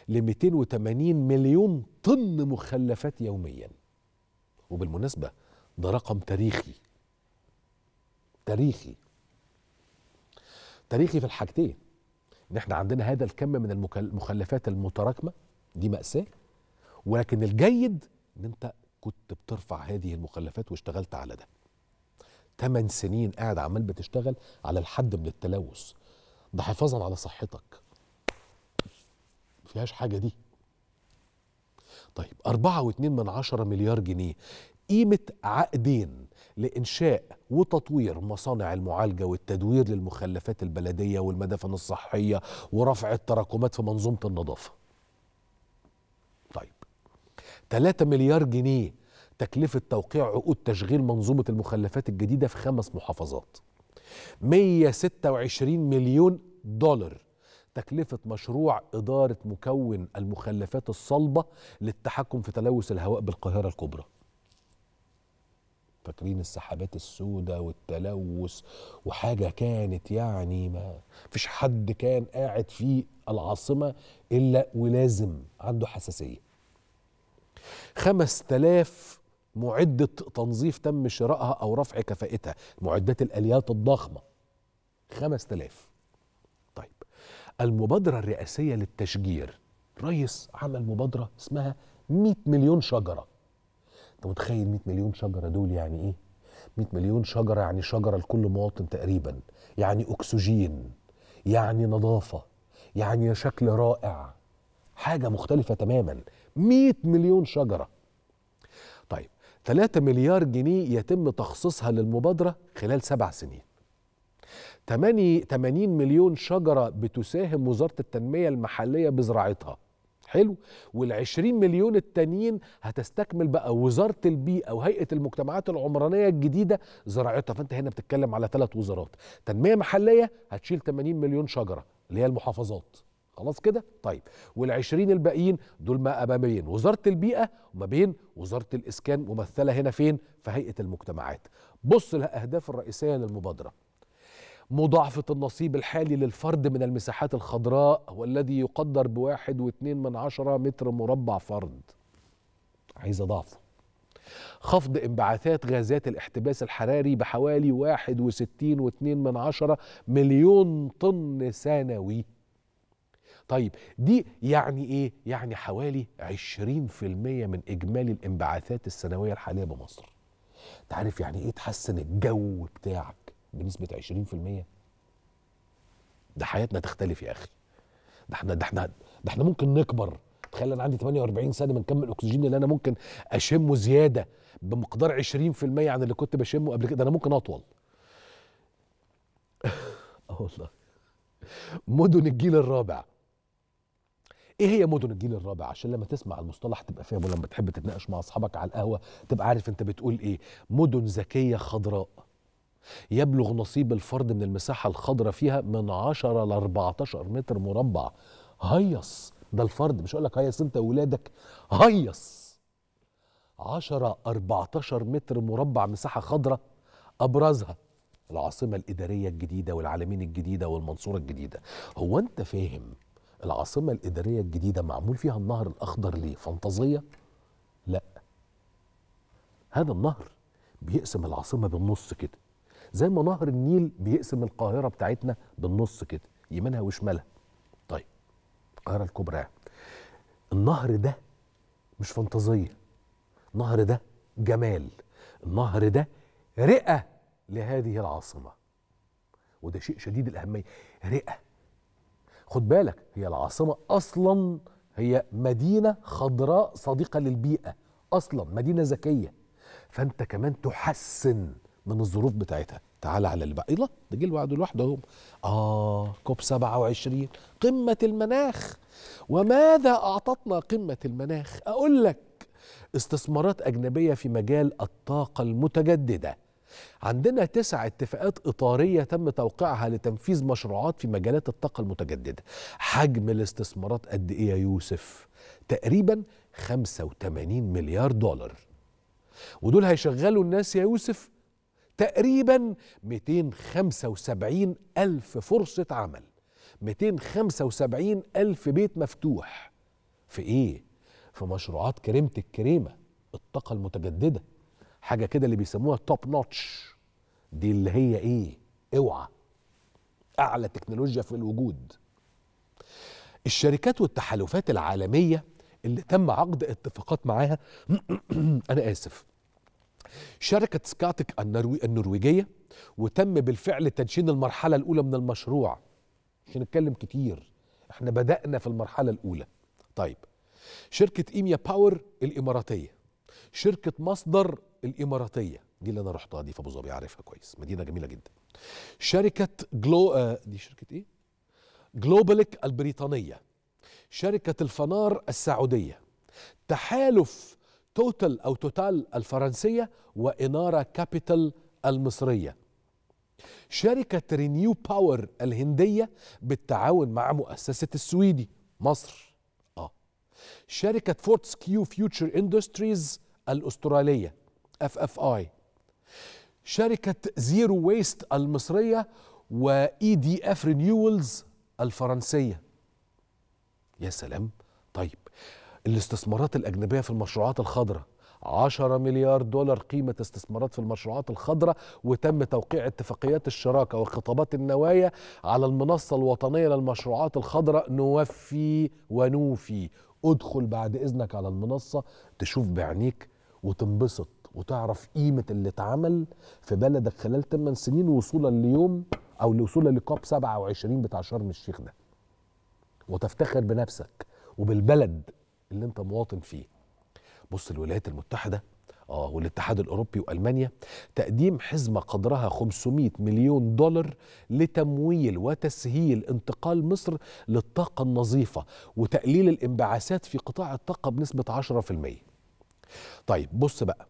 A: ل 280 مليون طن مخلفات يوميا وبالمناسبة ده رقم تاريخي تاريخي تاريخي في الحاجتين ان احنا عندنا هذا الكم من المخلفات المتراكمه دي ماساه ولكن الجيد ان انت كنت بترفع هذه المخلفات واشتغلت على ده ثمان سنين قاعد عمال بتشتغل على الحد من التلوث ده حفاظا على صحتك فيهاش حاجه دي طيب أربعة واتنين من عشرة مليار جنيه قيمة عقدين لإنشاء وتطوير مصانع المعالجة والتدوير للمخلفات البلدية والمدافن الصحية ورفع التراكمات في منظومة النظافة 3 مليار جنيه تكلفة توقيع عقود تشغيل منظومة المخلفات الجديدة في خمس محافظات 126 مليون دولار تكلفة مشروع إدارة مكون المخلفات الصلبة للتحكم في تلوث الهواء بالقاهرة الكبرى فاكرين السحابات السوداء والتلوث وحاجة كانت يعني ما فيش حد كان قاعد في العاصمة إلا ولازم عنده حساسية 5000 معدة تنظيف تم شرائها أو رفع كفائتها معدات الآليات الضخمة 5000 طيب المبادرة الرئاسية للتشجير رئيس عمل مبادرة اسمها 100 مليون شجرة أنت متخيل 100 مليون شجرة دول يعني إيه؟ 100 مليون شجرة يعني شجرة لكل مواطن تقريبا يعني أكسجين يعني نظافة يعني شكل رائع حاجة مختلفة تماما 100 مليون شجرة طيب 3 مليار جنيه يتم تخصيصها للمبادرة خلال سبع سنين 80 مليون شجرة بتساهم وزارة التنمية المحلية بزراعتها حلو وال20 مليون التانيين هتستكمل بقى وزاره البيئه وهيئه المجتمعات العمرانيه الجديده زراعتها فانت هنا بتتكلم على ثلاث وزارات تنميه محليه هتشيل 80 مليون شجره اللي هي المحافظات خلاص كده طيب وال20 الباقيين دول ما ما بين وزاره البيئه وما بين وزاره الاسكان ممثله هنا فين في هيئه المجتمعات بص الاهداف الرئيسيه للمبادره مضاعفة النصيب الحالي للفرد من المساحات الخضراء والذي يقدر بواحد واثنين من عشرة متر مربع فرد عايز أضعفه خفض انبعاثات غازات الاحتباس الحراري بحوالي 61.2 من عشرة مليون طن سنوي طيب دي يعني ايه؟ يعني حوالي 20% من اجمالي الانبعاثات السنويه الحاليه بمصر. تعرف يعني ايه تحسن الجو بتاعك بنسبه 20%؟ ده حياتنا تختلف يا اخي. ده احنا ده احنا ده احنا ممكن نكبر تخيل انا عندي 48 سنه من كم الاكسجين اللي انا ممكن اشمه زياده بمقدار 20% عن اللي كنت بشمه قبل كده انا ممكن اطول. اه والله. مدن الجيل الرابع ايه هي مدن الجيل الرابع عشان لما تسمع المصطلح تبقى فاهم ولما تحب تتناقش مع اصحابك على القهوه تبقى عارف انت بتقول ايه مدن ذكيه خضراء يبلغ نصيب الفرد من المساحه الخضراء فيها من 10 ل 14 متر مربع هيص ده الفرد مش اقول لك هيص انت وولادك هيص 10 14 متر مربع مساحه خضراء ابرزها العاصمه الاداريه الجديده والعالمين الجديده والمنصوره الجديده هو انت فاهم العاصمة الإدارية الجديدة معمول فيها النهر الأخضر ليه فانتظية؟ لا هذا النهر بيقسم العاصمة بالنص كده زي ما نهر النيل بيقسم القاهرة بتاعتنا بالنص كده يمينها وشمالها طيب القاهرة الكبرى النهر ده مش فانتظية النهر ده جمال النهر ده رئة لهذه العاصمة وده شيء شديد الأهمية رئة خد بالك هي العاصمة أصلا هي مدينة خضراء صديقة للبيئة أصلا مدينة ذكية فأنت كمان تحسن من الظروف بتاعتها تعال على اللي بقى يلا ده جه لوحده لوحده اهو اه كوب 27 قمه المناخ وماذا اعطتنا قمه المناخ اقول لك استثمارات اجنبيه في مجال الطاقه المتجدده عندنا تسع اتفاقات إطارية تم توقيعها لتنفيذ مشروعات في مجالات الطاقة المتجددة حجم الاستثمارات قد إيه يا يوسف؟ تقريبا 85 مليار دولار ودول هيشغلوا الناس يا يوسف تقريبا 275 ألف فرصة عمل 275 ألف بيت مفتوح في إيه؟ في مشروعات كريمة الكريمة الطاقة المتجددة حاجه كده اللي بيسموها توب نوتش دي اللي هي ايه اوعى اعلى تكنولوجيا في الوجود الشركات والتحالفات العالميه اللي تم عقد اتفاقات معاها انا اسف شركه سكاتك النرويجيه وتم بالفعل تدشين المرحله الاولى من المشروع مش هنتكلم كتير احنا بدانا في المرحله الاولى طيب شركه ايميا باور الاماراتيه شركه مصدر الاماراتيه دي اللي انا رحتها دي في ابو ظبي عارفها كويس مدينه جميله جدا شركه جلو آه دي شركه ايه جلوبالك البريطانيه شركه الفنار السعوديه تحالف توتال او توتال الفرنسيه واناره كابيتال المصريه شركه رينيو باور الهنديه بالتعاون مع مؤسسه السويدي مصر اه شركه فورتس كيو فيوتشر اندستريز الاستراليه اف اف اي شركة زيرو ويست المصرية واي دي اف رينيولز الفرنسية يا سلام طيب الاستثمارات الأجنبية في المشروعات الخضراء 10 مليار دولار قيمة استثمارات في المشروعات الخضراء وتم توقيع اتفاقيات الشراكة وخطابات النوايا على المنصة الوطنية للمشروعات الخضراء نوفي ونوفي ادخل بعد إذنك على المنصة تشوف بعينيك وتنبسط وتعرف قيمه اللي اتعمل في بلدك خلال 8 سنين وصولا ليوم او لوصولا لكوب 27 بتاع شرم الشيخ ده وتفتخر بنفسك وبالبلد اللي انت مواطن فيه بص الولايات المتحده اه والاتحاد الاوروبي والمانيا تقديم حزمه قدرها 500 مليون دولار لتمويل وتسهيل انتقال مصر للطاقه النظيفه وتقليل الانبعاثات في قطاع الطاقه بنسبه 10%. طيب بص بقى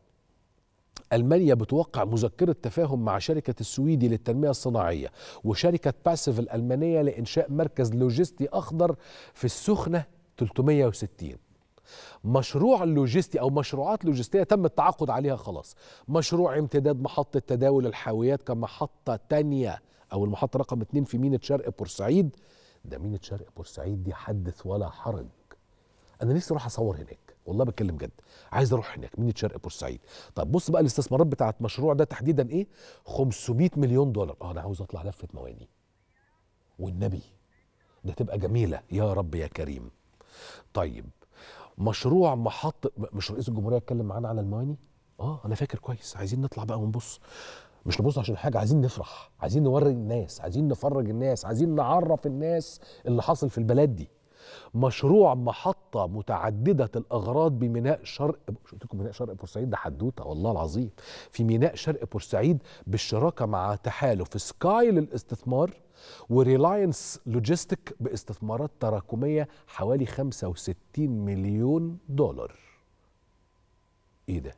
A: ألمانيا بتوقع مذكرة تفاهم مع شركة السويدي للتنمية الصناعية وشركة باسف الألمانية لإنشاء مركز لوجستي أخضر في السخنة 360 مشروع اللوجستي او مشروعات لوجستيه تم التعاقد عليها خلاص مشروع امتداد محطه تداول الحاويات كمحطه تانية او المحطه رقم 2 في مينا شرق بورسعيد ده مينا شرق بورسعيد دي حدث ولا حرج انا نفسي اروح اصور هناك والله بتكلم جد عايز اروح هناك مدينه شرق بورسعيد طب بص بقى الاستثمارات بتاعت المشروع ده تحديدا ايه 500 مليون دولار اه انا عاوز اطلع لفه مواني والنبي ده تبقى جميله يا رب يا كريم طيب مشروع محط مش رئيس الجمهوريه اتكلم معانا على المواني اه انا فاكر كويس عايزين نطلع بقى ونبص مش نبص عشان حاجه عايزين نفرح عايزين نوري الناس عايزين نفرج الناس عايزين نعرف الناس اللي حاصل في البلد دي مشروع محطة متعددة الأغراض بميناء شرق مش قلت لكم ميناء شرق بورسعيد ده حدوتة والله العظيم في ميناء شرق بورسعيد بالشراكة مع تحالف سكاي للاستثمار وريلاينس لوجيستيك باستثمارات تراكمية حوالي 65 مليون دولار ايه ده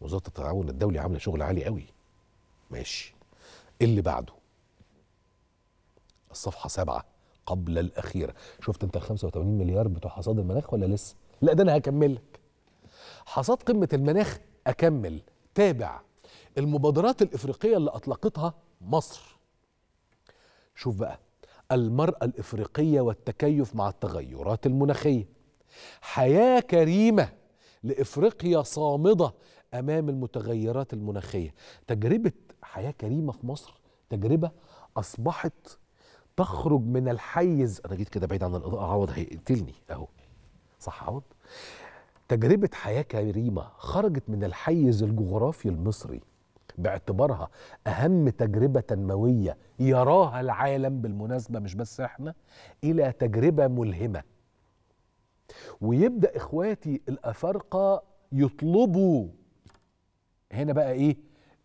A: وزارة التعاون الدولي عاملة شغل عالي قوي ماشي اللي بعده الصفحة سبعة قبل الاخيره شفت انت 85 مليار بتوع حصاد المناخ ولا لسه لا ده انا هكمل حصاد قمه المناخ اكمل تابع المبادرات الافريقيه اللي اطلقتها مصر شوف بقى المراه الافريقيه والتكيف مع التغيرات المناخيه حياه كريمه لافريقيا صامده امام المتغيرات المناخيه تجربه حياه كريمه في مصر تجربه اصبحت تخرج من الحيز انا جيت كده بعيد عن الاضاءه عوض هيقتلني اهو صح عوض تجربه حياه كريمه خرجت من الحيز الجغرافي المصري باعتبارها اهم تجربه تنمويه يراها العالم بالمناسبه مش بس احنا الى تجربه ملهمه ويبدا اخواتي الافارقه يطلبوا هنا بقى ايه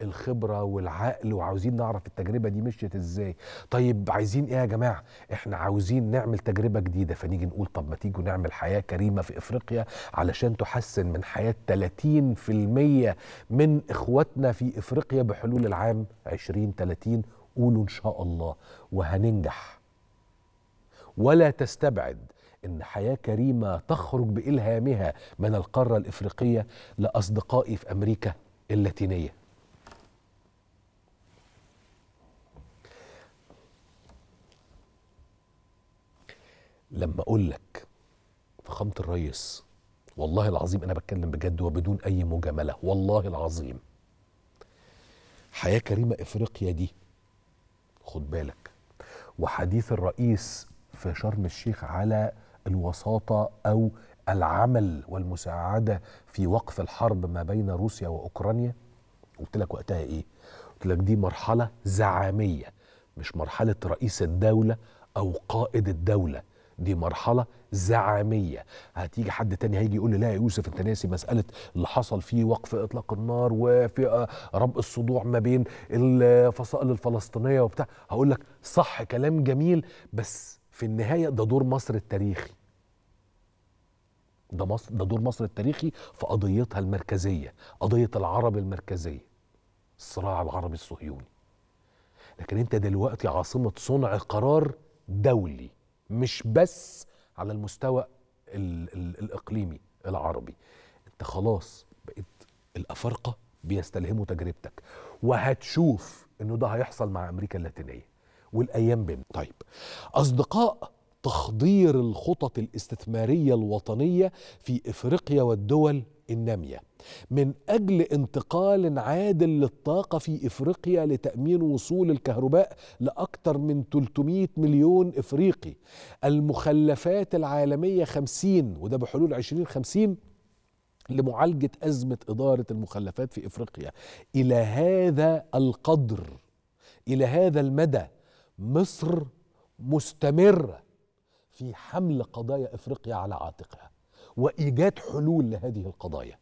A: الخبره والعقل وعاوزين نعرف التجربه دي مشيت ازاي طيب عايزين ايه يا جماعه احنا عاوزين نعمل تجربه جديده فنيجي نقول طب ما تيجوا نعمل حياه كريمه في افريقيا علشان تحسن من حياه 30% من اخواتنا في افريقيا بحلول العام 2030 قولوا ان شاء الله وهننجح ولا تستبعد ان حياه كريمه تخرج بالهامها من القاره الافريقيه لاصدقائي في امريكا اللاتينيه لما اقول لك فخامه الريس والله العظيم انا بتكلم بجد وبدون اي مجامله والله العظيم حياه كريمه افريقيا دي خد بالك وحديث الرئيس في شرم الشيخ على الوساطه او العمل والمساعده في وقف الحرب ما بين روسيا واوكرانيا قلت لك وقتها ايه قلت لك دي مرحله زعاميه مش مرحله رئيس الدوله او قائد الدوله دي مرحلة زعامية هتيجي حد تاني هيجي يقول لي لا يا يوسف انت ناسي مسألة اللي حصل فيه وقف إطلاق النار وفي ربط الصدوع ما بين الفصائل الفلسطينية وبتاع هقول لك صح كلام جميل بس في النهاية ده دور مصر التاريخي ده مصر ده دور مصر التاريخي في قضيتها المركزية قضية العرب المركزية الصراع العربي الصهيوني لكن انت دلوقتي عاصمة صنع قرار دولي مش بس على المستوى الـ الـ الاقليمي العربي انت خلاص بقيت الافارقه بيستلهموا تجربتك وهتشوف انه ده هيحصل مع امريكا اللاتينيه والايام بين طيب اصدقاء تخضير الخطط الاستثماريه الوطنيه في افريقيا والدول النامية من أجل انتقال عادل للطاقة في إفريقيا لتأمين وصول الكهرباء لأكثر من 300 مليون إفريقي المخلفات العالمية 50 وده بحلول 2050 لمعالجة أزمة إدارة المخلفات في إفريقيا إلى هذا القدر إلى هذا المدى مصر مستمرة في حمل قضايا إفريقيا على عاتقها وايجاد حلول لهذه القضايا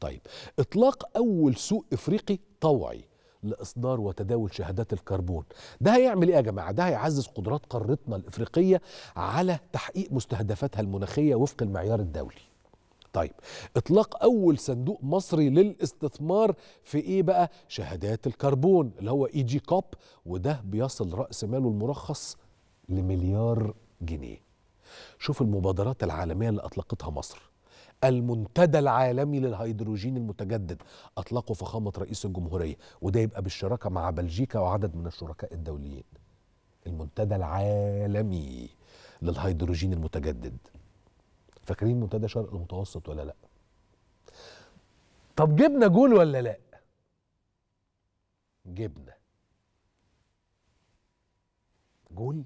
A: طيب اطلاق اول سوق افريقي طوعي لاصدار وتداول شهادات الكربون ده هيعمل ايه يا جماعه ده هيعزز قدرات قارتنا الافريقيه على تحقيق مستهدفاتها المناخيه وفق المعيار الدولي طيب اطلاق اول صندوق مصري للاستثمار في ايه بقى شهادات الكربون اللي هو اي جي كوب وده بيصل راس ماله المرخص لمليار جنيه شوف المبادرات العالمية اللي أطلقتها مصر المنتدى العالمي للهيدروجين المتجدد أطلقه فخامة رئيس الجمهورية وده يبقى بالشراكة مع بلجيكا وعدد من الشركاء الدوليين المنتدى العالمي للهيدروجين المتجدد فاكرين منتدى شرق المتوسط ولا لا طب جبنا جول ولا لا جبنا جول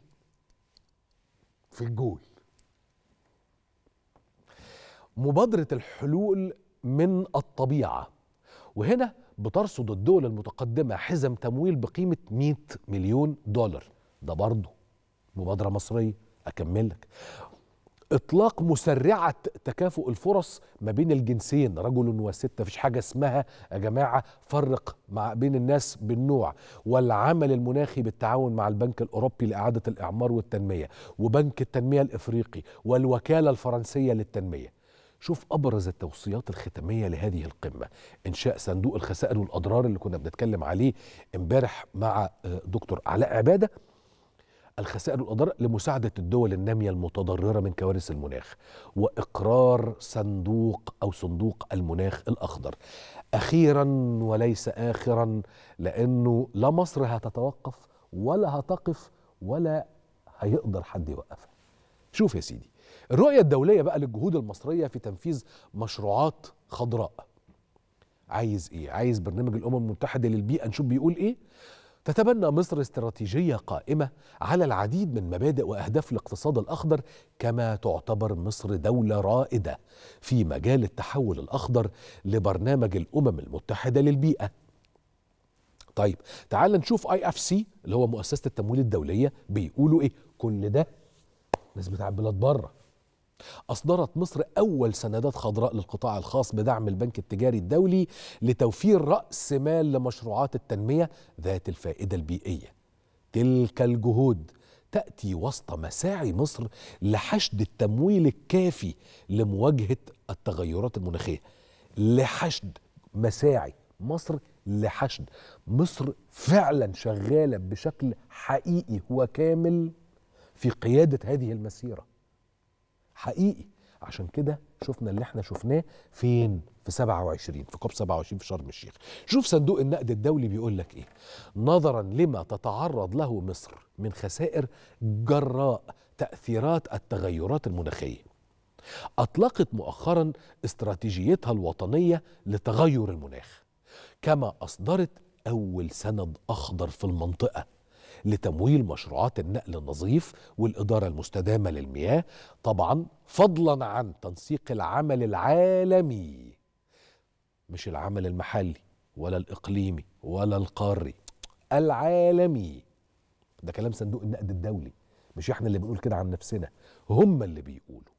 A: في الجول مبادرة الحلول من الطبيعة وهنا بترصد الدول المتقدمة حزم تمويل بقيمة 100 مليون دولار ده برضه مبادرة مصرية أكمل لك اطلاق مسرعه تكافؤ الفرص ما بين الجنسين رجل وستة مفيش حاجه اسمها يا جماعه فرق مع بين الناس بالنوع والعمل المناخي بالتعاون مع البنك الاوروبي لاعاده الاعمار والتنميه وبنك التنميه الافريقي والوكاله الفرنسيه للتنميه شوف أبرز التوصيات الختامية لهذه القمة إنشاء صندوق الخسائر والأضرار اللي كنا بنتكلم عليه امبارح مع آه، دكتور علاء عبادة الخسائر والأضرار لمساعدة الدول النامية المتضررة من كوارث المناخ وإقرار صندوق أو صندوق المناخ الأخضر أخيرا وليس آخرا لأنه لا مصر هتتوقف ولا هتقف ولا هيقدر حد يوقفها شوف يا سيدي الرؤية الدولية بقى للجهود المصرية في تنفيذ مشروعات خضراء عايز ايه؟ عايز برنامج الأمم المتحدة للبيئة نشوف بيقول ايه؟ تتبنى مصر استراتيجية قائمة على العديد من مبادئ وأهداف الاقتصاد الأخضر كما تعتبر مصر دولة رائدة في مجال التحول الأخضر لبرنامج الأمم المتحدة للبيئة طيب تعال نشوف اي اف سي اللي هو مؤسسه التمويل الدوليه بيقولوا ايه كل ده ناس بتاع بلاد بره أصدرت مصر أول سندات خضراء للقطاع الخاص بدعم البنك التجاري الدولي لتوفير رأس مال لمشروعات التنمية ذات الفائدة البيئية تلك الجهود تأتي وسط مساعي مصر لحشد التمويل الكافي لمواجهة التغيرات المناخية لحشد مساعي مصر لحشد مصر فعلا شغالة بشكل حقيقي وكامل في قيادة هذه المسيرة حقيقي عشان كده شفنا اللي احنا شفناه فين في 27 في كوب 27 في شرم الشيخ شوف صندوق النقد الدولي بيقول لك ايه نظرا لما تتعرض له مصر من خسائر جراء تاثيرات التغيرات المناخيه اطلقت مؤخرا استراتيجيتها الوطنيه لتغير المناخ كما اصدرت اول سند اخضر في المنطقه لتمويل مشروعات النقل النظيف والإدارة المستدامة للمياه طبعا فضلا عن تنسيق العمل العالمي مش العمل المحلي ولا الإقليمي ولا القاري العالمي ده كلام صندوق النقد الدولي مش احنا اللي بنقول كده عن نفسنا هم اللي بيقولوا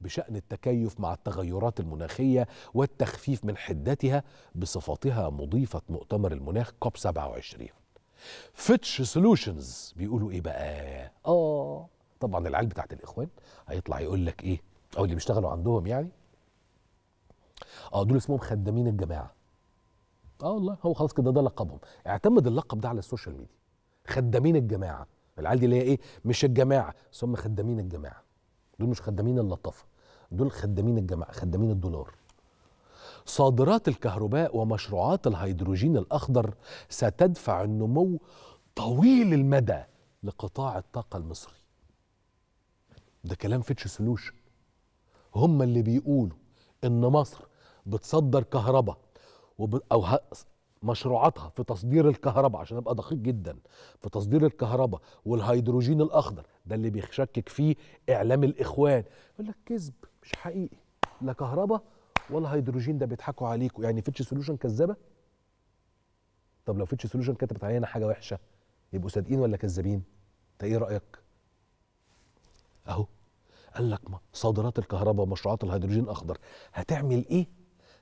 A: بشأن التكيف مع التغيرات المناخية والتخفيف من حدتها بصفتها مضيفة مؤتمر المناخ كوب 27 فيتش سولوشنز بيقولوا ايه بقى اه طبعا العيال بتاعت الاخوان هيطلع يقول لك ايه او اللي بيشتغلوا عندهم يعني اه دول اسمهم خدامين الجماعه اه والله هو خلاص كده ده لقبهم اعتمد اللقب ده على السوشيال ميديا خدامين الجماعه العيال دي اللي هي ايه مش الجماعه ثم خدامين الجماعه دول مش خدامين اللطافه دول خدامين الجماعه خدامين الدولار صادرات الكهرباء ومشروعات الهيدروجين الأخضر ستدفع النمو طويل المدى لقطاع الطاقة المصري ده كلام فيتش سولوشن هم اللي بيقولوا إن مصر بتصدر كهرباء وب... أو ه... مشروعاتها في تصدير الكهرباء عشان ابقى دقيق جدا في تصدير الكهرباء والهيدروجين الاخضر ده اللي بيشكك فيه اعلام الاخوان يقول لك كذب مش حقيقي لا كهرباء والهيدروجين ده بيضحكوا عليكم يعني فيتش سوليوشن كذابه طب لو فيتش سوليوشن كتبت علينا حاجه وحشه يبقوا صادقين ولا كذابين انت ايه رايك اهو قال لك صادرات الكهرباء ومشروعات الهيدروجين اخضر هتعمل ايه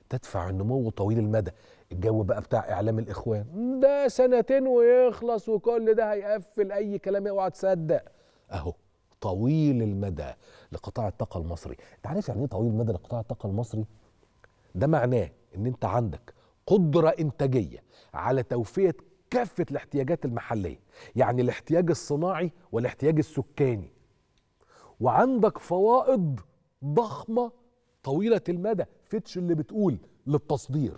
A: تدفع النمو طويل المدى الجو بقى بتاع اعلام الاخوان ده سنتين ويخلص وكل ده هيقفل اي كلام اوعى تصدق اهو طويل المدى لقطاع الطاقه المصري انت عارف يعني ايه طويل المدى لقطاع الطاقه المصري ده معناه ان انت عندك قدره انتاجيه على توفيه كافه الاحتياجات المحليه يعني الاحتياج الصناعي والاحتياج السكاني وعندك فوائد ضخمه طويله المدى فيتش اللي بتقول للتصدير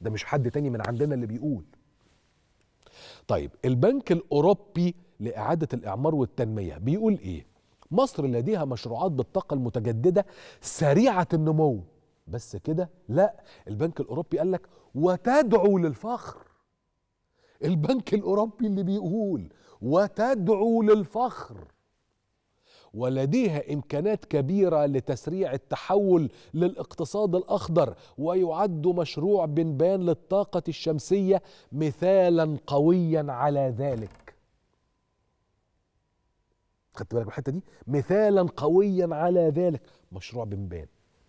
A: ده مش حد تاني من عندنا اللي بيقول طيب البنك الاوروبي لاعاده الاعمار والتنميه بيقول ايه مصر لديها مشروعات بالطاقه المتجدده سريعه النمو بس كده لا البنك الاوروبي قال لك وتدعو للفخر البنك الاوروبي اللي بيقول وتدعو للفخر ولديها امكانات كبيره لتسريع التحول للاقتصاد الاخضر ويعد مشروع بنبان للطاقه الشمسيه مثالا قويا على ذلك خدت بالك من الحته دي مثالا قويا على ذلك مشروع بنبان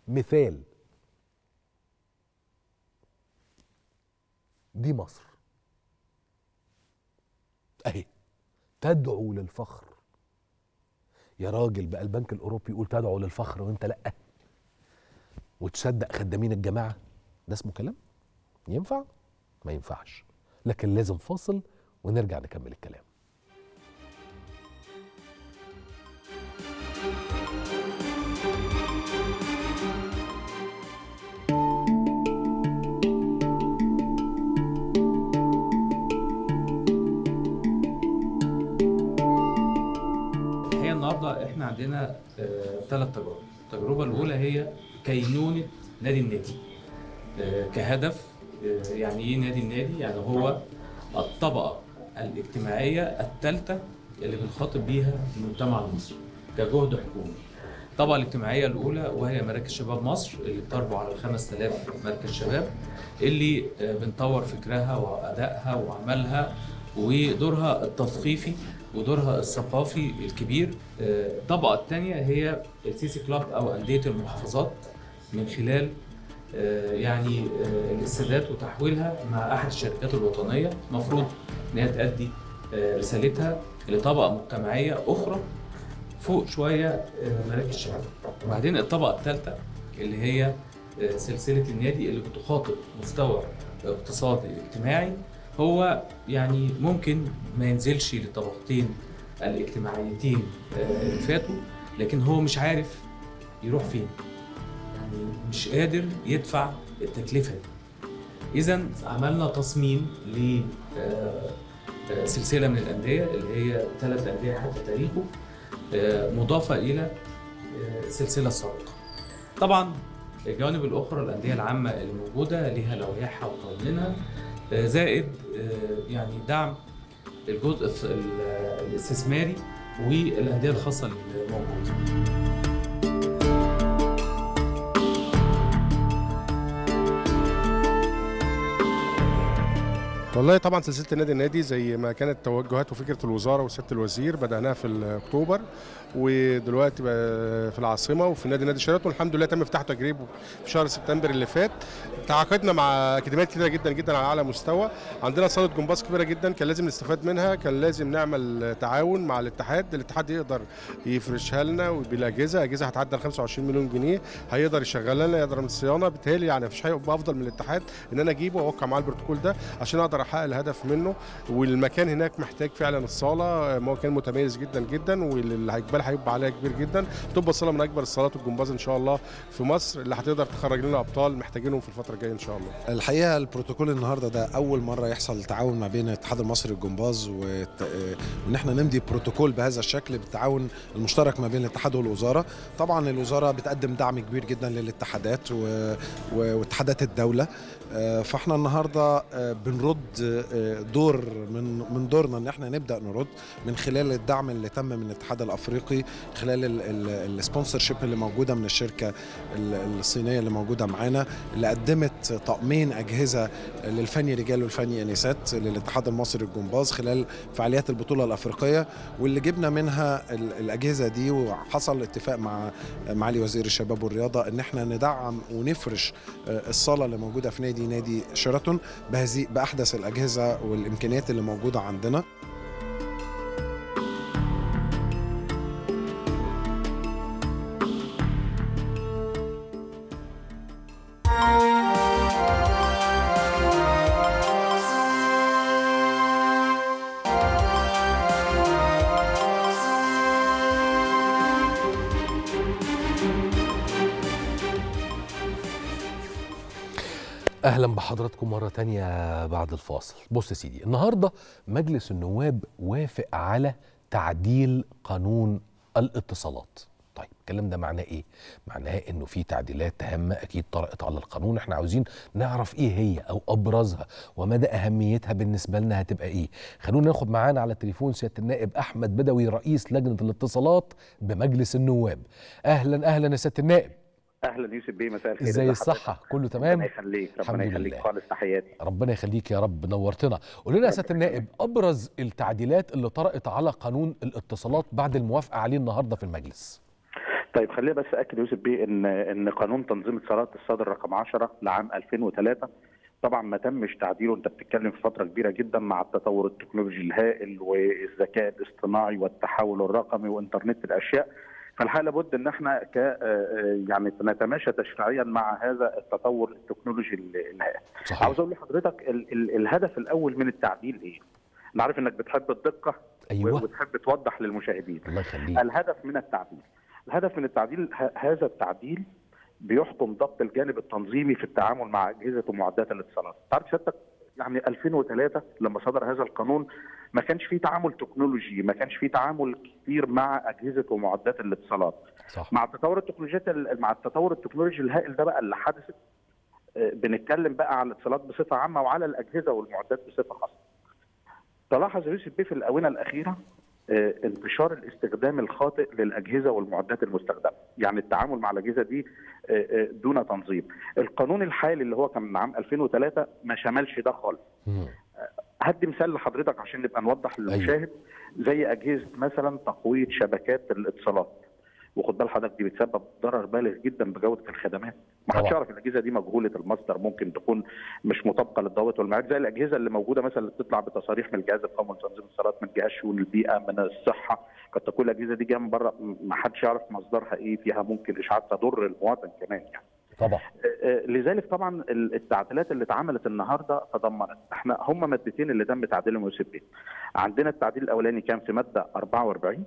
A: مثال دي مصر اهي تدعو للفخر يا راجل بقى البنك الاوروبي يقول تدعو للفخر وانت لا وتصدق خدامين الجماعه ده اسمه كلام ينفع ما ينفعش لكن لازم فاصل ونرجع نكمل الكلام
F: النهارده احنا عندنا ثلاث آه، تجارب التجربه الاولى هي كينونه نادي النادي آه، كهدف آه، يعني ايه نادي النادي يعني هو الطبقه الاجتماعيه الثالثه اللي بنخاطب بيها المجتمع المصري كجهد حكومي الطبقه الاجتماعيه الاولى وهي مراكز شباب مصر اللي بتربو على 5000 مركز شباب اللي بنطور فكرها وادائها وعملها ودورها التثقيفي ودورها الثقافي الكبير الطبقه آه، الثانيه هي السيسي كلاب او انديه المحافظات من خلال آه، يعني آه، الاستادات وتحويلها مع احد الشركات الوطنيه المفروض ان هي تؤدي رسالتها لطبقه مجتمعيه اخرى فوق شويه مراكز الشباب وبعدين الطبقه الثالثه اللي هي سلسله النادي اللي بتخاطب مستوى اقتصادي اجتماعي هو يعني ممكن ما ينزلش للطبقتين الاجتماعيتين آه، اللي فاتوا لكن هو مش عارف يروح فين يعني مش قادر يدفع التكلفه دي اذا عملنا تصميم ل آه، آه، سلسله من الانديه اللي هي ثلاث انديه حتى تاريخه مضافه الى السلسله السابقه طبعا الجوانب الاخرى الانديه العامه اللي موجوده ليها لوائحها وقوانينها آه، زائد آه، يعني دعم الجزء الاستثماري والانديه الخاصه الموجوده
D: والله طبعا سلسله النادي النادي زي ما كانت توجهات وفكره الوزاره وسياده الوزير بداناها في اكتوبر ودلوقتي في العاصمه وفي نادي نادي شيراتون والحمد لله تم افتتاح تجريبه في شهر سبتمبر اللي فات تعاقدنا مع اكاديميات كتيره جدا جدا على اعلى مستوى عندنا صاله جمباز كبيره جدا كان لازم نستفاد منها كان لازم نعمل تعاون مع الاتحاد الاتحاد يقدر يفرشها لنا بالاجهزه اجهزه هتعدى 25 مليون جنيه هيقدر يشغلها لنا يقدر من الصيانه بالتالي يعني مفيش حاجه افضل من الاتحاد ان انا اجيبه واوقع معاه البروتوكول ده عشان اقدر اقدر احقق الهدف منه والمكان هناك محتاج فعلا الصاله مكان متميز جدا جدا واللي هيبقى عليها كبير جدا تبقى الصاله من اكبر الصالات والجمباز ان شاء الله في مصر اللي هتقدر تخرج لنا ابطال محتاجينهم في الفتره الجايه ان شاء الله الحقيقه البروتوكول النهارده ده اول مره يحصل تعاون ما بين
A: الاتحاد المصري للجمباز وان احنا نمضي بروتوكول بهذا الشكل بالتعاون المشترك ما بين الاتحاد والوزاره طبعا الوزاره بتقدم دعم كبير جدا للاتحادات
D: واتحادات الدوله آه، فاحنا النهارده آه، بنرد آه، دور من من دورنا ان احنا نبدا نرد من خلال الدعم اللي تم من الاتحاد الافريقي خلال السبونسر شيب اللي موجوده من الشركه الصينيه اللي موجوده معانا اللي قدمت طقمين اجهزه للفني رجال والفني انيسات للاتحاد المصري الجمباز خلال فعاليات البطوله الافريقيه واللي جبنا منها الاجهزه دي وحصل اتفاق مع معالي وزير الشباب والرياضه ان احنا ندعم ونفرش الصاله اللي موجوده في نادي نادي نادي شيراتون بهذه باحدث الاجهزه والامكانيات اللي موجوده عندنا
G: thank you
A: اهلا بحضراتكم مره تانية بعد الفاصل بص يا سيدي النهارده مجلس النواب وافق على تعديل قانون الاتصالات طيب الكلام ده معناه ايه معناه انه في تعديلات هامه اكيد طرقت على القانون احنا عاوزين نعرف ايه هي او ابرزها ومدى اهميتها بالنسبه لنا هتبقى ايه خلونا ناخد معانا على التليفون سياده النائب احمد بدوي رئيس لجنه الاتصالات بمجلس النواب اهلا اهلا يا سياده النائب
H: اهلا يوسف بيه مساء الخير ازاي الصحه
A: كله تمام ربنا يخليك ربنا يخليك خالص تحياتي ربنا يخليك يا رب نورتنا قول لنا يا سياده النائب ابرز التعديلات اللي طرأت على قانون الاتصالات بعد الموافقه عليه النهارده في المجلس
H: طيب خلينا بس اكد يوسف بيه ان ان قانون تنظيم اتصالات الصادر رقم 10 لعام 2003 طبعا ما تمش تعديله انت بتتكلم في فتره كبيره جدا مع التطور التكنولوجي الهائل والذكاء الاصطناعي والتحول الرقمي وانترنت الاشياء فالحقيقه لابد ان احنا ك آه، يعني نتماشى تشريعيا مع هذا التطور التكنولوجي الهائل. عاوز اقول لحضرتك ال ال الهدف الاول من التعديل ايه؟ انا عارف انك بتحب الدقه أيوة. وبتحب توضح للمشاهدين. الله يخليك. الهدف من التعديل. الهدف من التعديل هذا التعديل بيحكم ضبط الجانب التنظيمي في التعامل مع اجهزه ومعدات الاتصالات. تعرف سيادتك يعني 2003 لما صدر هذا القانون ما كانش في تعامل تكنولوجي ما كانش في تعامل كتير مع اجهزه ومعدات الاتصالات صح. مع التطور التكنولوجي مع التطور التكنولوجي الهائل ده بقى اللي حدث آه، بنتكلم بقى على الاتصالات بصفه عامه وعلى الاجهزه والمعدات بصفه خاصه تلاحظ يوسف بيه في الاونه الاخيره آه، انتشار الاستخدام الخاطئ للاجهزه والمعدات المستخدمه، يعني التعامل مع الاجهزه دي آه، آه، دون تنظيم. القانون الحالي اللي هو كان من عام 2003 ما شملش ده خالص. هدي مثال لحضرتك عشان نبقى نوضح للمشاهد أيوه. زي اجهزه مثلا تقويه شبكات الاتصالات. وخد بال حضرتك دي بتسبب ضرر بالغ جدا بجوده الخدمات ما حدش يعرف الاجهزه دي مجهوله المصدر ممكن تكون مش مطابقه للضوابط والمعايير زي الاجهزه اللي موجوده مثلا اللي بتطلع بتصاريح من الجهاز القومي لتنظيم الصلاه من جهاز شؤون البيئه من الصحه قد تكون الاجهزه دي جايه من بره ما حدش يعرف مصدرها ايه فيها ممكن اشعاع تضر المواطن كمان يعني طبعا آه، آه، لذلك طبعا التعديلات اللي اتعملت النهارده تضمنت احنا هم مادتين اللي تم تعديلهم يوسف عندنا التعديل الاولاني كان في ماده 44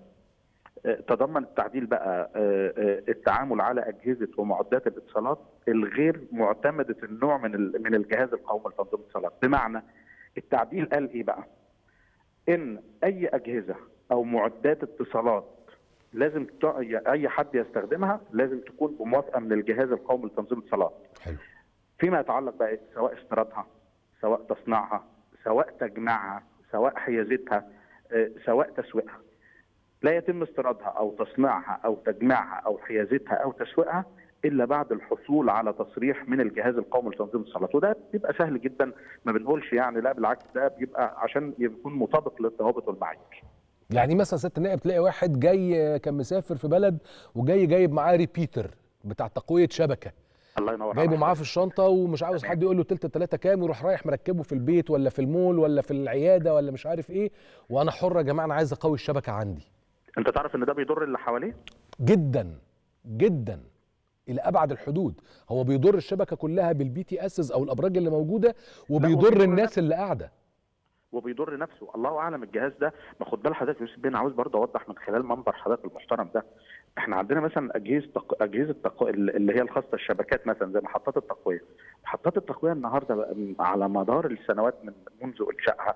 H: تضمن التعديل بقى آه، آه، التعامل على اجهزه ومعدات الاتصالات الغير معتمده النوع من من الجهاز القومي لتنظيم الاتصالات بمعنى التعديل قال ايه بقى ان اي اجهزه او معدات اتصالات لازم اي حد يستخدمها لازم تكون بموافقه من الجهاز القومي لتنظيم الاتصالات حلو فيما يتعلق بقى إيه؟ سواء استيرادها سواء تصنيعها سواء تجميعها سواء حيازتها آه، سواء تسويقها لا يتم استيرادها او تصنيعها او تجميعها او حيازتها او تسويقها الا بعد الحصول على تصريح من الجهاز القومي لتنظيم الصلاه وده بيبقى سهل جدا ما بنقولش يعني لا بالعكس ده بيبقى عشان يكون مطابق للضوابط والمعايير
A: يعني مثلا ست النائب تلاقي واحد جاي كان مسافر في بلد وجاي جايب معاه ريبيتر بتاع تقويه شبكه الله ينور جايبه معاه في الشنطه ومش عاوز حد يقول له تلت التلاته كام ويروح رايح مركبه في البيت ولا في المول ولا في العياده ولا مش عارف ايه وانا حر يا جماعه انا عايز اقوي الشبكه عندي
H: انت تعرف ان ده بيضر اللي حواليه
A: جدا جدا الى ابعد الحدود هو بيضر الشبكه كلها بالبي تي اسز او الابراج اللي موجوده وبيضر الناس اللي قاعده وبيضر
H: نفسه الله اعلم الجهاز ده ما خد بال حضرتك يوسف بيه عاوز برضه اوضح من خلال منبر حضرتك المحترم ده احنا عندنا مثلا اجهزه تق... اجهزه التق... اللي هي الخاصه الشبكات مثلا زي محطات التقويه محطات التقويه النهارده على مدار السنوات من منذ انشائها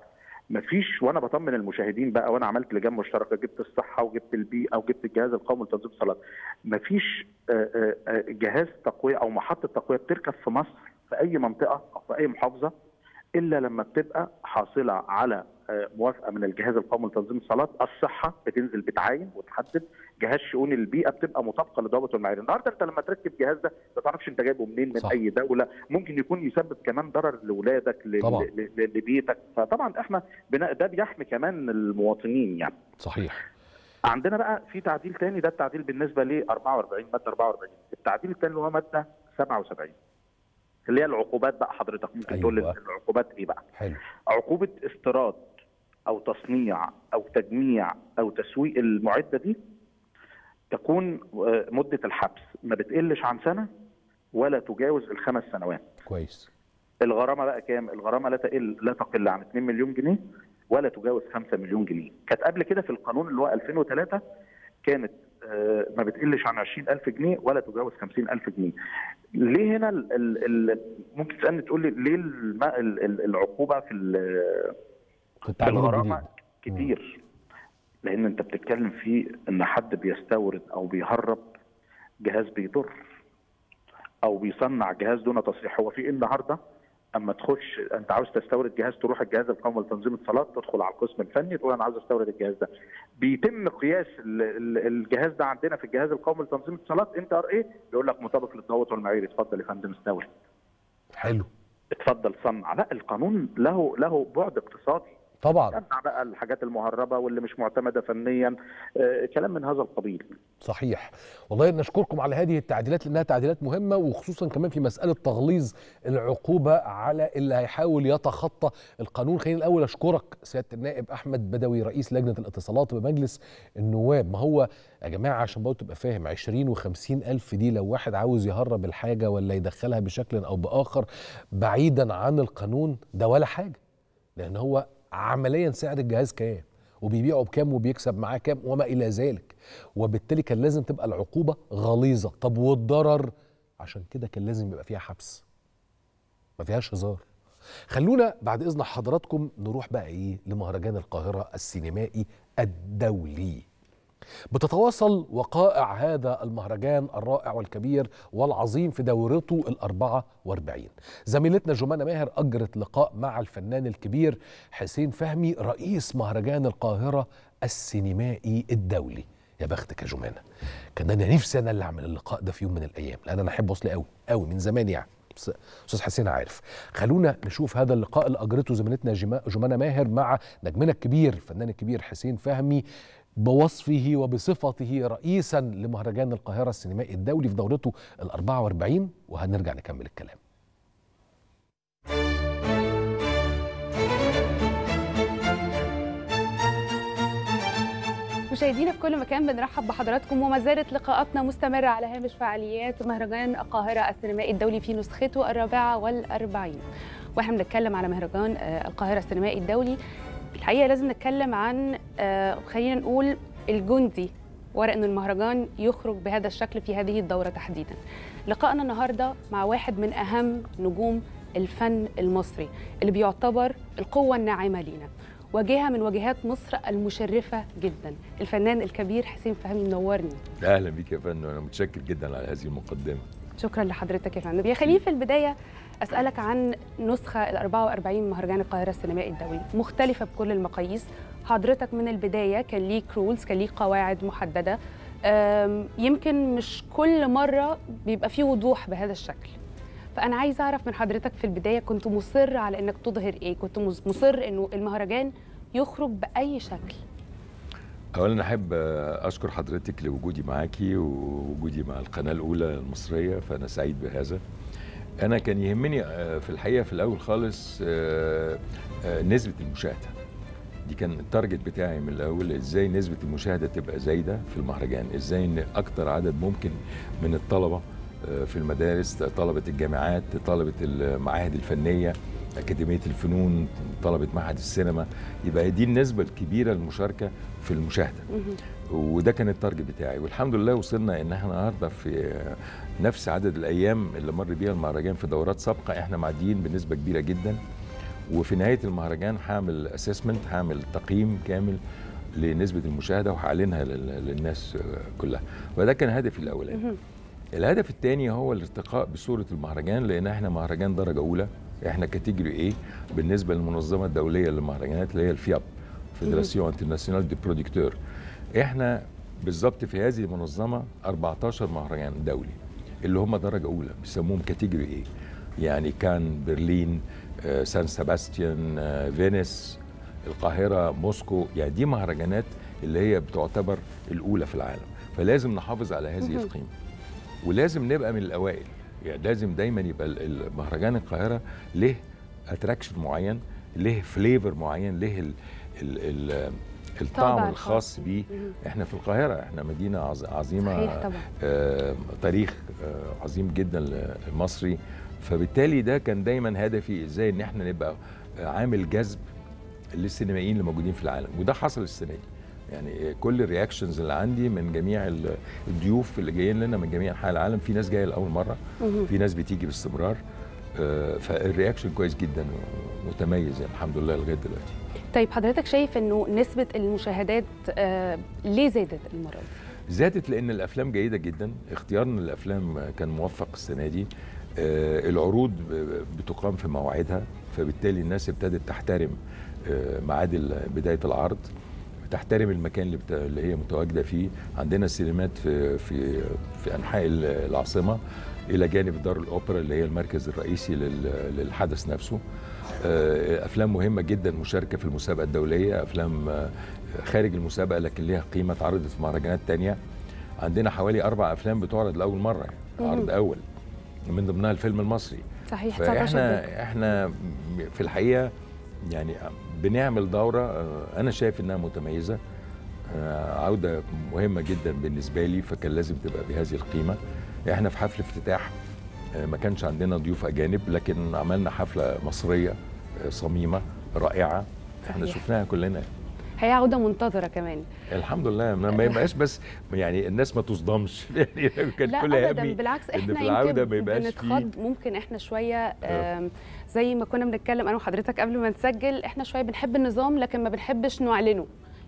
H: مفيش وانا بطمن المشاهدين بقى وانا عملت لجان مشتركه جبت الصحه وجبت البيئه وجبت الجهاز القومي لتنظيم الصلاه مفيش آه، آه، آه، جهاز تقويه او محطه تقويه بتركب في مصر في اي منطقه او في اي محافظه الا لما بتبقى حاصله على موافقه من الجهاز القومي لتنظيم الصلاه الصحه بتنزل بتعاين وتحدد جهاز شؤون البيئه بتبقى مطابقه لضوابط المعايير النهارده انت لما تركب الجهاز ده ما تعرفش انت جايبه منين من صح. اي دوله ممكن يكون يسبب كمان ضرر لاولادك لبيتك فطبعا احنا ده بيحمي كمان المواطنين يعني صحيح عندنا بقى في تعديل تاني ده التعديل بالنسبه ل 44 ماده 44 التعديل الثاني اللي هو ماده 77 اللي هي العقوبات بقى حضرتك ممكن أيوة. تقول العقوبات ايه بقى؟ حلو. عقوبه استيراد او تصنيع او تجميع او تسويق المعده دي تكون آه، مده الحبس ما بتقلش عن سنه ولا تجاوز الخمس سنوات كويس الغرامه بقى كام الغرامه لا تقل لا تقل عن 2 مليون جنيه ولا تجاوز 5 مليون جنيه كانت قبل كده في القانون اللي هو 2003 كانت آه، ما بتقلش عن 20000 جنيه ولا تجاوز 50000 جنيه ليه هنا الـ الـ ممكن تسالني تقول لي ليه العقوبه في, في الغرامه كتير لان انت بتتكلم في ان حد بيستورد او بيهرب جهاز بيضر او بيصنع جهاز دون تصريح هو في ايه النهارده اما تخش انت عاوز تستورد جهاز تروح الجهاز القومي لتنظيم الصلاه تدخل على القسم الفني تقول انا عاوز استورد الجهاز ده بيتم قياس الجهاز ده عندنا في الجهاز القومي لتنظيم الصلاه انت ار ايه بيقول لك مطابق للضوابط والمعايير اتفضل يا فندم استورد حلو اتفضل صنع لا القانون له له بعد اقتصادي طبعا تمنع بقى الحاجات المهربه واللي مش معتمده فنيا آه، كلام من هذا القبيل
A: صحيح والله نشكركم على هذه التعديلات لانها تعديلات مهمه وخصوصا كمان في مساله تغليظ العقوبه على اللي هيحاول يتخطى القانون خلينا الاول اشكرك سياده النائب احمد بدوي رئيس لجنه الاتصالات بمجلس النواب ما هو يا جماعه عشان برضه تبقى فاهم 20 و50 الف دي لو واحد عاوز يهرب الحاجه ولا يدخلها بشكل او باخر بعيدا عن القانون ده ولا حاجه لان هو عمليا سعر الجهاز كام وبيبيعه بكام وبيكسب معاه كام وما الى ذلك وبالتالي كان لازم تبقى العقوبه غليظه طب والضرر عشان كده كان لازم يبقى فيها حبس ما فيهاش هزار خلونا بعد اذن حضراتكم نروح بقى ايه لمهرجان القاهره السينمائي الدولي بتتواصل وقائع هذا المهرجان الرائع والكبير والعظيم في دورته الأربعة 44 زميلتنا جمانة ماهر أجرت لقاء مع الفنان الكبير حسين فهمي رئيس مهرجان القاهرة السينمائي الدولي يا بختك يا جمانة كان أنا نفسي أنا اللي أعمل اللقاء ده في يوم من الأيام لأن أنا أحب أصلي قوي قوي من زمان يعني استاذ حسين عارف خلونا نشوف هذا اللقاء اللي اجرته زميلتنا جمانه ماهر مع نجمنا الكبير الفنان الكبير حسين فهمي بوصفه وبصفته رئيسا لمهرجان القاهرة السينمائي الدولي في دورته ال 44 وهنرجع نكمل الكلام
I: مشاهدينا في كل مكان بنرحب بحضراتكم وما زالت لقاءاتنا مستمرة على هامش فعاليات مهرجان القاهرة السينمائي الدولي في نسخته الرابعة والأربعين واحنا بنتكلم على مهرجان آه، القاهرة السينمائي الدولي الحقيقه لازم نتكلم عن آه، خلينا نقول الجندي ورا ان المهرجان يخرج بهذا الشكل في هذه الدوره تحديدا لقائنا النهارده مع واحد من اهم نجوم الفن المصري اللي بيعتبر القوه الناعمه لينا واجهه من واجهات مصر المشرفه جدا الفنان الكبير حسين فهمي منورني
J: اهلا بيك يا فندم انا متشكر جدا على هذه المقدمه
I: شكرا لحضرتك يا فندم يا خليل في البدايه أسألك عن نسخة ال 44 مهرجان القاهرة السينمائي الدولي مختلفة بكل المقاييس حضرتك من البداية كان ليك رولز كان ليك قواعد محددة يمكن مش كل مرة بيبقى فيه وضوح بهذا الشكل فأنا عايزة أعرف من حضرتك في البداية كنت مصر على إنك تظهر إيه كنت مصر إنه المهرجان يخرج بأي شكل
J: اولا احب اشكر حضرتك لوجودي معاكي ووجودي مع القناه الاولى المصريه فانا سعيد بهذا انا كان يهمني آه، في الحقيقه في الاول خالص آه، آه، نسبه المشاهده دي كان التارجت بتاعي من الاول ازاي نسبه المشاهده تبقى زايده في المهرجان ازاي ان اكتر عدد ممكن من الطلبه في المدارس طلبه الجامعات طلبه المعاهد الفنيه أكاديمية الفنون طلبة معهد السينما يبقى دي النسبة الكبيرة المشاركة في المشاهدة وده كان التارجت بتاعي والحمد لله وصلنا إن احنا النهاردة في نفس عدد الايام اللي مر بيها المهرجان في دورات سابقه احنا معديين بنسبه كبيره جدا وفي نهايه المهرجان هعمل اسسمنت هعمل تقييم كامل لنسبه المشاهده وهعلنها للناس كلها وده كان هدفي الاولاني الهدف الثاني هو الارتقاء بصوره المهرجان لان احنا مهرجان درجه اولى احنا كاتيجوري ايه بالنسبه للمنظمه الدوليه للمهرجانات اللي هي الفياب فيدراسيون انترناسيونال دي بروديكتور احنا بالظبط في هذه المنظمه 14 مهرجان دولي اللي هم درجه اولى بيسموهم كاتيجوري ايه يعني كان برلين آه، سان سباستيان آه، فينيس القاهره موسكو يعني دي مهرجانات اللي هي بتعتبر الاولى في العالم فلازم نحافظ على هذه القيمه ولازم نبقى من الاوائل يعني لازم دايما يبقى مهرجان القاهره له اتراكشن معين له فليفر معين له الـ الـ الـ الطعم الخاص بيه احنا في القاهره احنا مدينه عظيمه صحيح طبعا. آه تاريخ آه عظيم جدا المصري فبالتالي ده كان دايما هدفي ازاي ان احنا نبقى عامل جذب للسينمائيين اللي موجودين في العالم وده حصل السنه دي يعني كل الرياكشنز اللي عندي من جميع الضيوف اللي جايين لنا من جميع انحاء العالم في ناس جايه لاول مره في ناس بتيجي باستمرار آه، فالرياكشن كويس جدا ومتميز يعني، الحمد لله لغايه دلوقتي
I: طيب حضرتك شايف انه نسبه المشاهدات آه ليه زادت المره دي
J: زادت لان الافلام جيده جدا اختيارنا للافلام كان موفق السنه دي آه العروض بتقام في مواعيدها فبالتالي الناس ابتدت تحترم آه ميعاد بدايه العرض تحترم المكان اللي, بتا... اللي هي متواجده فيه عندنا سينمات في في في انحاء العاصمه الى جانب دار الاوبرا اللي هي المركز الرئيسي لل... للحدث نفسه آه، افلام مهمه جدا مشاركه في المسابقه الدوليه افلام آه، خارج المسابقه لكن ليها قيمه اتعرضت في مهرجانات تانية عندنا حوالي اربع افلام بتعرض لاول مره يعني عرض اول من ضمنها الفيلم المصري صحيح فاحنا احنا في الحقيقه يعني بنعمل دوره آه، انا شايف انها متميزه عوده مهمه جدا بالنسبه لي فكان لازم تبقى بهذه القيمه احنا في حفل افتتاح ما كانش عندنا ضيوف اجانب لكن عملنا حفله مصريه صميمه رائعه احنا شفناها كلنا
I: هي عوده منتظره كمان
J: الحمد لله ما يبقاش بس يعني الناس ما تصدمش يعني كان لا كل ابدا بالعكس احنا في العوده ما يبقاش بنتخض
I: ممكن احنا شويه آه. زي ما كنا بنتكلم انا وحضرتك قبل ما نسجل احنا شويه بنحب النظام لكن ما بنحبش نعلنه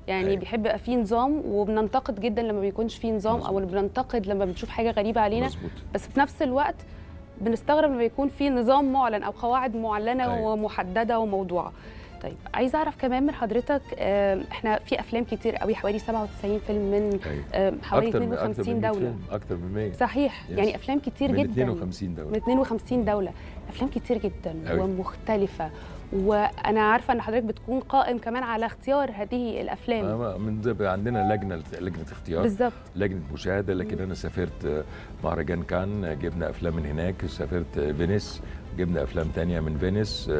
I: يعني أيوة. بيحب يبقى فيه نظام وبننتقد جدا لما بيكونش فيه نظام مزبوط. او بننتقد لما بنشوف حاجه غريبه علينا مزبوط. بس في نفس الوقت بنستغرب لما يكون في نظام معلن او قواعد معلنه أيوة. ومحدده وموضوعه طيب عايزه اعرف كمان من حضرتك احنا في افلام كتير قوي حوالي 97 فيلم من أيوة. حوالي 52 من دوله
J: اكتر من 100
I: صحيح يس. يعني افلام كتير من جدا من
J: 52 دوله من
I: 52 دوله افلام كتير جدا أوي. ومختلفه وانا عارفه ان حضرتك بتكون قائم كمان على اختيار هذه الافلام آه،
J: آه، من عندنا لجنه لجنه اختيار بالظبط لجنه مشاهده لكن انا سافرت آه، مهرجان كان جبنا افلام من هناك سافرت فينيس جبنا افلام تانية من فينيس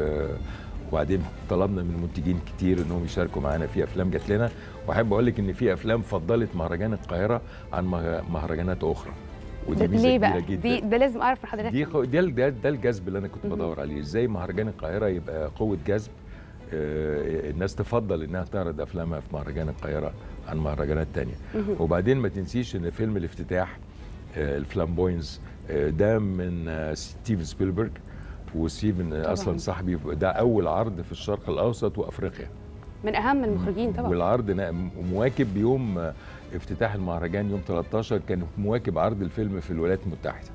J: وبعدين طلبنا من منتجين كتير انهم يشاركوا معانا في افلام جات لنا واحب اقول لك ان في افلام فضلت مهرجان القاهره عن مهرجانات اخرى ودي ميزه كبيره جدا دي
I: ده لازم اعرف من حضرتك دي
J: خو... ده, ده, ده الجذب اللي انا كنت بدور عليه ازاي مهرجان القاهره يبقى قوه جذب آه الناس تفضل انها تعرض افلامها في مهرجان القاهره عن مهرجانات تانية وبعدين ما تنسيش ان فيلم الافتتاح آه الفلامبوينز آه ده من آه، ستيفن سبيلبرج وستيفن اصلا صاحبي ده اول عرض في الشرق الاوسط وافريقيا
I: من اهم المخرجين طبعا
J: والعرض مواكب بيوم آه، افتتاح المهرجان يوم 13 كان مواكب عرض الفيلم في الولايات المتحدة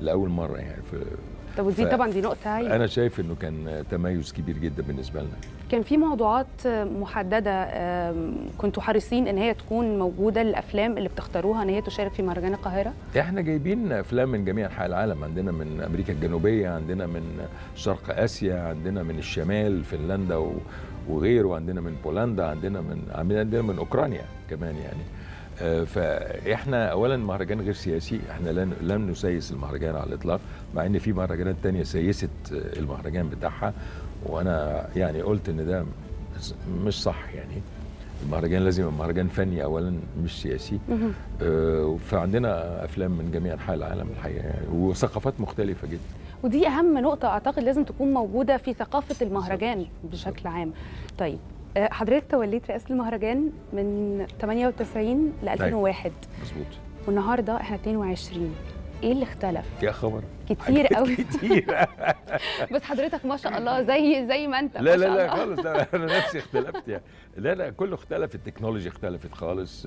J: لأول مرة يعني في طب ودي ف... طبعا دي
I: نقطة هاي. أنا
J: شايف إنه كان تميز كبير جدا بالنسبة لنا
I: كان في موضوعات آه، محددة كنتوا حريصين إن هي تكون موجودة الأفلام اللي بتختاروها إن هي تشارك في مهرجان القاهرة؟
J: إحنا جايبين أفلام من جميع أنحاء العالم عندنا من أمريكا الجنوبية عندنا من شرق آسيا عندنا من الشمال فنلندا وغيره عندنا من بولندا عندنا من عندنا من أوكرانيا كمان يعني آه، فاحنا اولا مهرجان غير سياسي احنا لم نسيس المهرجان على الاطلاق مع ان في مهرجانات تانية سيست آه، المهرجان بتاعها وانا يعني قلت ان ده مش صح يعني المهرجان لازم يبقى مهرجان فني اولا مش سياسي آه، فعندنا افلام من جميع انحاء العالم الحقيقه يعني وثقافات مختلفه جدا
I: ودي اهم نقطه اعتقد لازم تكون موجوده في ثقافه المهرجان بشكل عام طيب آه، حضرتك توليت رئاسه المهرجان من 98 ل 2001 أيوة، مظبوط والنهارده احنا 22 ايه اللي اختلف؟
J: يا إيه خبر كتير قوي كتير
I: بس حضرتك ما شاء الله زي زي ما انت لا لا لا خالص
J: انا نفسي اختلفت يعني لا لا كله اختلف التكنولوجيا اختلفت خالص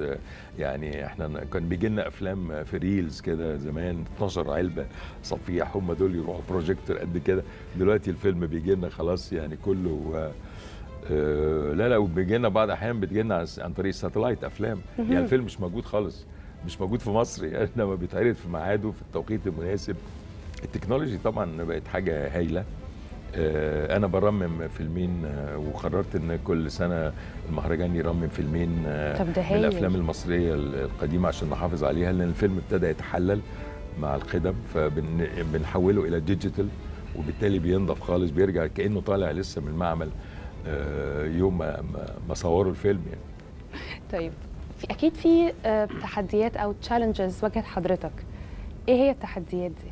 J: يعني احنا كان بيجي لنا افلام في ريلز كده زمان 12 علبه صفيح هم دول يروحوا بروجيكتور قد كده دلوقتي الفيلم بيجي لنا خلاص يعني كله آه، لا لا وبيجي لنا بعض الاحيان بتجي لنا عن طريق الساتلايت افلام يعني الفيلم مش موجود خالص مش موجود في مصر يعني لما بيتعرض في ميعاده في التوقيت المناسب التكنولوجي طبعا بقت حاجه هايله آه، انا برمم فيلمين آه، وقررت ان كل سنه المهرجان يرمم فيلمين طب ده من الافلام المصريه القديمه عشان نحافظ عليها لان الفيلم ابتدى يتحلل مع القدم فبنحوله الى ديجيتال وبالتالي بينضف خالص بيرجع كانه طالع لسه من المعمل آه، يوم ما صوروا الفيلم يعني
I: طيب في اكيد في آه، تحديات او تشالنجز واجهت حضرتك ايه هي التحديات دي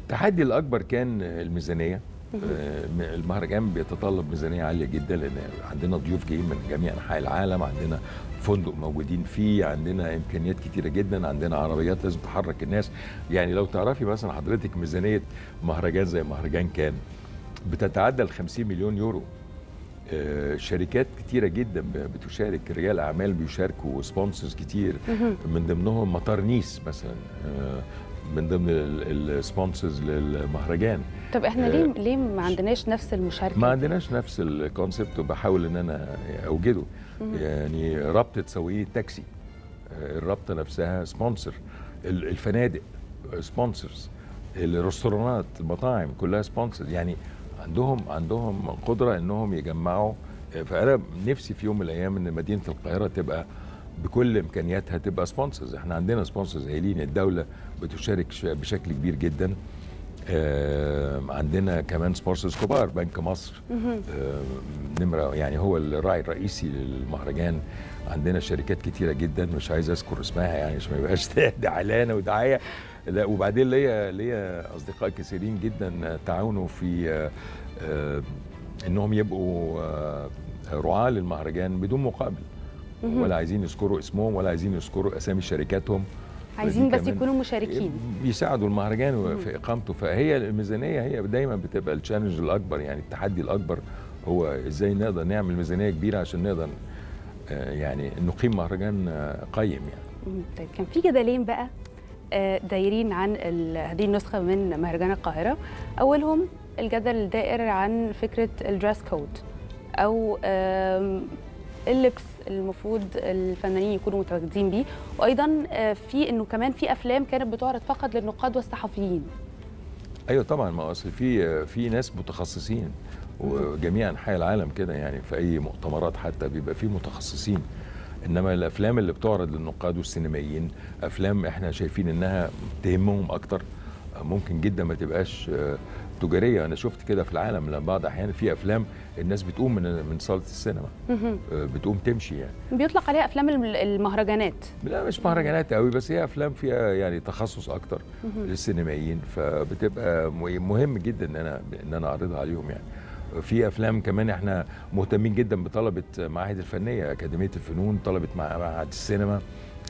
J: التحدي الاكبر كان الميزانيه آه، المهرجان بيتطلب ميزانيه عاليه جدا لان عندنا ضيوف جايين من جميع انحاء العالم عندنا فندق موجودين فيه عندنا امكانيات كتيره جدا عندنا عربيات لازم تحرك الناس يعني لو تعرفي مثلا حضرتك ميزانيه مهرجان زي مهرجان كان بتتعدى ال 50 مليون يورو شركات كتيره جدا بتشارك رجال اعمال بيشاركوا سبونسرز كتير من ضمنهم مطار نيس مثلا آه، من ضمن السبونسرز للمهرجان
I: طب احنا ليه آه، ليه ما عندناش نفس المشاركه ما
J: عندناش نفس الكونسبت وبحاول ان انا اوجده يعني رابطه سوقي التاكسي آه، الرابطه نفسها سبونسر الفنادق سبونسرز الريستورانات المطاعم كلها سبونسرز يعني عندهم عندهم قدره انهم يجمعوا فانا نفسي في يوم من الايام ان مدينه القاهره تبقى بكل امكانياتها تبقى سبونسرز احنا عندنا سبونسرز هايلين الدوله بتشارك بشكل كبير جدا عندنا كمان سبونسرز كبار بنك مصر نمره يعني هو الراعي الرئيسي للمهرجان عندنا شركات كتيره جدا مش عايز اذكر اسمها يعني عشان ما يبقاش ده اعلان ودعايه لا وبعدين ليا ليا اصدقاء كثيرين جدا تعاونوا في آه، انهم يبقوا آه، رعاه للمهرجان بدون مقابل ولا عايزين يذكروا اسمهم ولا عايزين يذكروا اسامي شركاتهم عايزين بس يكونوا مشاركين بيساعدوا المهرجان في اقامته فهي الميزانيه هي دايما بتبقى التشالنج الاكبر يعني التحدي الاكبر هو ازاي نقدر نعمل ميزانيه كبيره عشان نقدر آه، يعني نقيم مهرجان قيم يعني
I: طيب كان في جدلين بقى آه، دايرين عن هذه النسخه من مهرجان القاهره اولهم الجدل الدائر عن فكره الدريس كود او اللبس المفروض الفنانين يكونوا متواجدين بيه وايضا آه، في انه كمان في افلام كانت بتعرض فقط للنقاد والصحفيين
J: ايوه طبعا ما اصل في في ناس متخصصين وجميع انحاء العالم كده يعني في اي مؤتمرات حتى بيبقى في متخصصين انما الافلام اللي بتعرض للنقاد والسينمائيين افلام احنا شايفين انها تهمهم اكتر ممكن جدا ما تبقاش آه، تجاريه انا شفت كده في العالم لما بعض احيانا في افلام الناس بتقوم من من صاله السينما آه، بتقوم تمشي يعني
I: بيطلق عليها افلام المهرجانات
J: لا مش مهرجانات قوي بس هي افلام فيها يعني تخصص اكتر للسينمائيين فبتبقى مهم جدا ان انا ان انا اعرضها عليهم يعني في افلام كمان احنا مهتمين جدا بطلبه معاهد الفنيه اكاديميه الفنون طلبه معهد السينما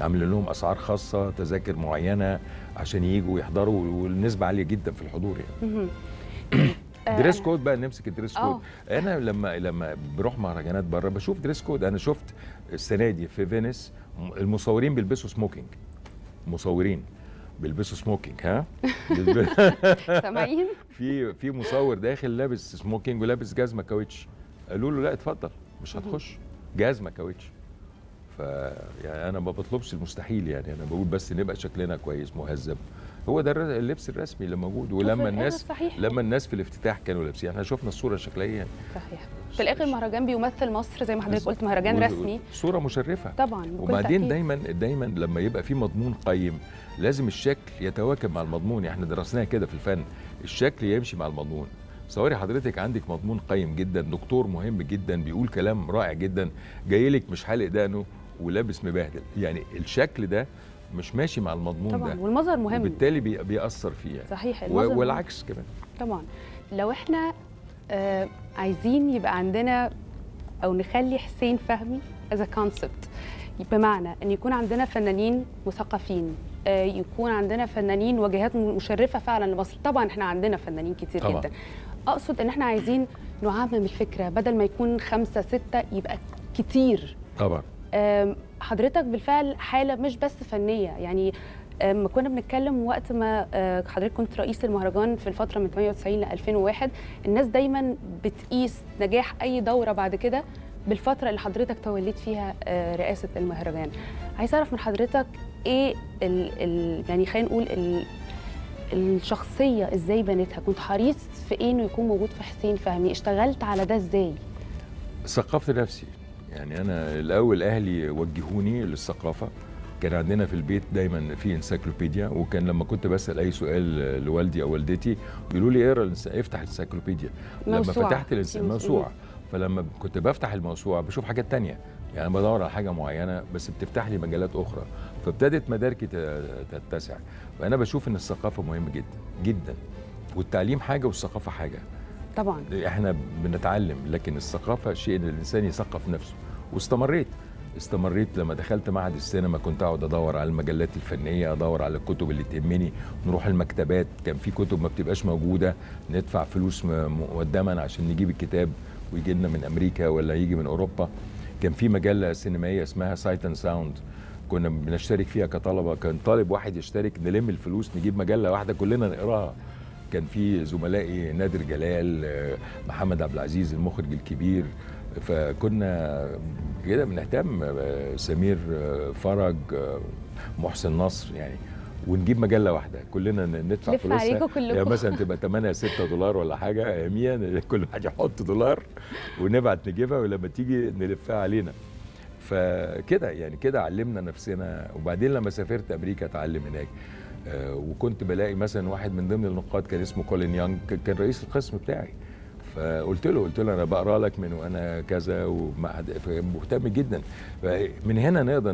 J: عاملين لهم اسعار خاصه تذاكر معينه عشان يجوا يحضروا والنسبه عاليه جدا في الحضور يعني آه. دريس كود بقى نمسك الدريس كود أوه. انا لما لما بروح مهرجانات بره بشوف دريس كود انا شفت السنه دي في فينيس المصورين بيلبسوا سموكينج مصورين بيلبسوا سموكينج ها سامعين في في مصور داخل لابس سموكينج ولابس جزمه كاوتش قالوا له لا اتفضل مش هتخش جزمه كاوتش ف يعني انا ما بطلبش المستحيل يعني انا بقول بس نبقى شكلنا كويس مهذب هو ده اللبس الرسمي اللي موجود ولما الناس صحيح. لما الناس في الافتتاح كانوا لابسين احنا شفنا الصوره الشكليه يعني؟
I: صحيح في الاخر المهرجان بيمثل مصر زي ما حضرتك قلت مهرجان رسمي
J: صوره مشرفه طبعا
I: وبعدين دايما
J: دايما لما يبقى في مضمون قيم لازم الشكل يتواكب مع المضمون احنا درسناها كده في الفن الشكل يمشي مع المضمون صوري حضرتك عندك مضمون قيم جدا دكتور مهم جدا بيقول كلام رائع جدا جاي لك مش حالق دقنه ولابس مبهدل يعني الشكل ده مش ماشي مع المضمون طبعا. ده والمظهر مهم وبالتالي بيأثر فيه صحيح المظهر والعكس كمان
I: طبعا لو احنا آه عايزين يبقى عندنا او نخلي حسين فهمي از ا كونسبت بمعنى ان يكون عندنا فنانين مثقفين آه يكون عندنا فنانين وجهات مشرفه فعلا لمصر طبعا احنا عندنا فنانين كتير طبعا. جدا اقصد ان احنا عايزين نعمم الفكره بدل ما يكون خمسه سته يبقى كتير طبعا حضرتك بالفعل حاله مش بس فنيه يعني ما كنا بنتكلم وقت ما آه، حضرتك كنت رئيس المهرجان في الفتره من 98 ل 2001 الناس دايما بتقيس نجاح اي دوره بعد كده بالفتره اللي حضرتك توليت فيها آه، رئاسه المهرجان عايز اعرف من حضرتك ايه الـ الـ يعني خلينا نقول الشخصيه ازاي بنتها كنت حريص في ايه انه يكون موجود في حسين فهمي اشتغلت على ده ازاي
J: ثقفت نفسي يعني انا الاول اهلي وجهوني للثقافه كان عندنا في البيت دايما في انسايكلوبيديا وكان لما كنت بسال اي سؤال لوالدي او والدتي بيقولوا لي اقرا افتح الانسايكلوبيديا لما فتحت الموسوعه فلما كنت بفتح الموسوعه بشوف حاجات تانية يعني بدور على حاجه معينه بس بتفتح لي مجالات اخرى فابتدت مداركي تتسع فانا بشوف ان الثقافه مهمه جدا جدا والتعليم حاجه والثقافه حاجه طبعا احنا بنتعلم لكن الثقافه شيء ان الانسان يثقف نفسه واستمريت استمريت لما دخلت معهد السينما كنت اقعد ادور على المجلات الفنيه ادور على الكتب اللي تهمني نروح المكتبات كان في كتب ما بتبقاش موجوده ندفع فلوس مقدما عشان نجيب الكتاب ويجي لنا من امريكا ولا يجي من اوروبا كان في مجله سينمائيه اسمها سايت اند ساوند كنا بنشترك فيها كطلبه كان طالب واحد يشترك نلم الفلوس نجيب مجله واحده كلنا نقراها كان في زملائي نادر جلال آه، محمد عبد العزيز المخرج الكبير فكنا كده بنهتم آه، سمير آه، فرج محسن نصر يعني ونجيب مجله واحده كلنا ندفع فلوس يعني مثلا تبقى 8 6 دولار ولا حاجه اياميا كل واحد يحط دولار ونبعت نجيبها ولما تيجي نلفها علينا فكده يعني كده علمنا نفسنا وبعدين لما سافرت امريكا اتعلم هناك آه، وكنت بلاقي مثلا واحد من ضمن النقاد كان اسمه كولين يانج كان رئيس القسم بتاعي فقلت له قلت له انا بقرا لك من وانا كذا ومعهد مهتم جدا من هنا نقدر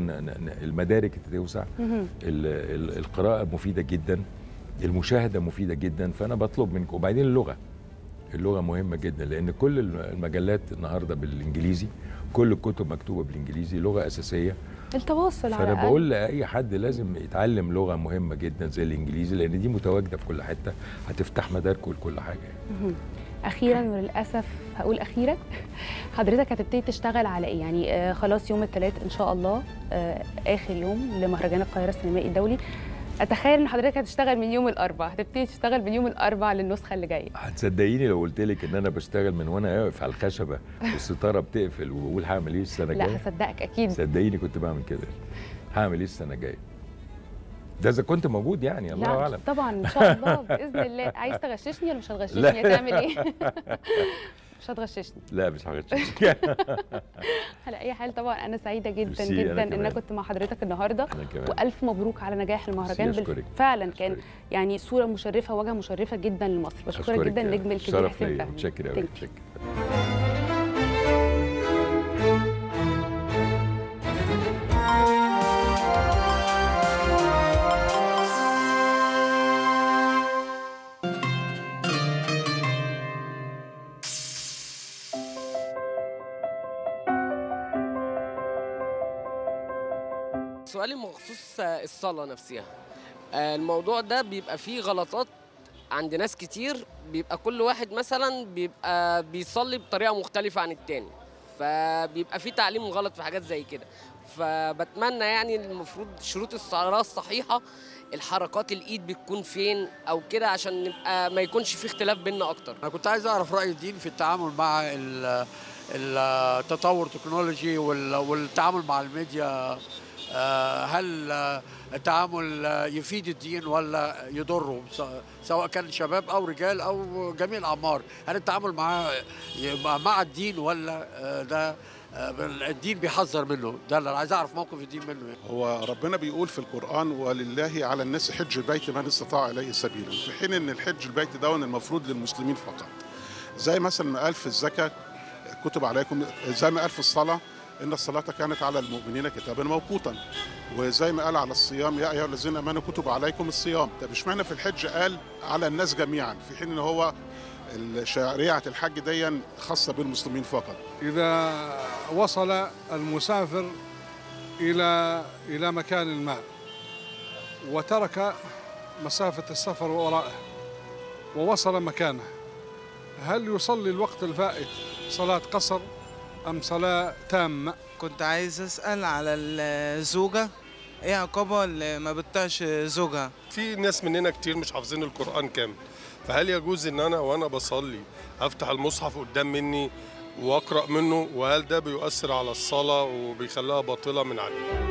J: المدارك تتوسع القراءه مفيده جدا المشاهده مفيده جدا فانا بطلب منكم وبعدين اللغه اللغه مهمه جدا لان كل المجلات النهارده بالانجليزي كل الكتب مكتوبه بالانجليزي لغه اساسيه
I: التواصل فانا على بقول
J: لاي حد لازم يتعلم لغه مهمه جدا زي الانجليزي لان دي متواجده في كل حته هتفتح مداركه لكل حاجه
I: يعني. اخيرا وللاسف هقول اخيرا حضرتك هتبتدي تشتغل على ايه يعني آه، خلاص يوم الثلاث ان شاء الله آه، اخر يوم لمهرجان القاهره السينمائي الدولي اتخيل ان حضرتك هتشتغل من يوم الاربعاء هتبتدي تشتغل من يوم الاربعاء للنسخه اللي جايه
J: هتصدقيني لو قلت لك ان انا بشتغل من وانا واقف على الخشبه والستاره بتقفل وبقول هعمل ايه السنه الجايه لا
I: هصدقك اكيد
J: صدقيني كنت بعمل كده هعمل ايه السنه الجايه ده اذا كنت موجود يعني الله اعلم يعني طبعا ان شاء الله باذن الله عايز
I: تغششني ولا مش هتغششني هتعمل ايه مش هتغششني لا مش هغششك على اي حال طبعا انا سعيده جدا جدا ان انا كنت مع حضرتك النهارده والف مبروك على نجاح المهرجان فعلا كان يعني صوره مشرفه وجهه مشرفه جدا لمصر بشكرك جدا نجم الكبير
G: حسين فهمي شكرا
J: قوي
B: سؤالي مخصوص آه، الصلاه نفسها آه، الموضوع ده بيبقى فيه غلطات عند ناس كتير بيبقى كل واحد مثلا بيبقى بيصلي بطريقه مختلفه عن التاني فبيبقى فيه تعليم غلط في حاجات زي كده فبتمنى يعني المفروض شروط الصلاه الصحيحه الحركات الايد بتكون فين او كده عشان نبقى ما يكونش في اختلاف بينا اكتر انا
K: كنت عايز اعرف راي الدين في التعامل مع التطور التكنولوجي والتعامل مع الميديا آه، هل آه، التعامل آه، يفيد الدين ولا يضره سواء كان شباب او رجال او جميع الاعمار هل التعامل مع مع الدين ولا ده الدين بيحذر منه ده اللي عايز اعرف موقف الدين منه يعني.
H: هو ربنا بيقول في القران ولله على الناس حج البيت من استطاع اليه سبيلا في حين ان الحج البيت ده المفروض للمسلمين فقط زي مثلا ما قال في الزكاه كتب عليكم زي ما قال في الصلاه إن الصلاة كانت على المؤمنين كتابا موقوتا وزي ما قال على الصيام يا أيها الذين آمنوا كتب عليكم الصيام طب اشمعنى في الحج قال على الناس جميعا في حين إن هو شريعة الحج دي خاصة بالمسلمين فقط
D: إذا وصل المسافر إلى إلى مكان ما وترك مسافة السفر وراءه ووصل مكانه هل يصلي الوقت الفائت صلاة قصر أم صلاة تامة كنت عايز أسأل على الزوجة ايه عقابها اللي ما بتطيعش زوجها في ناس مننا كتير مش حافظين القرآن كامل فهل يجوز ان انا وانا بصلي
B: افتح المصحف قدام مني واقرأ منه وهل ده بيؤثر على الصلاة وبيخليها باطلة من عليه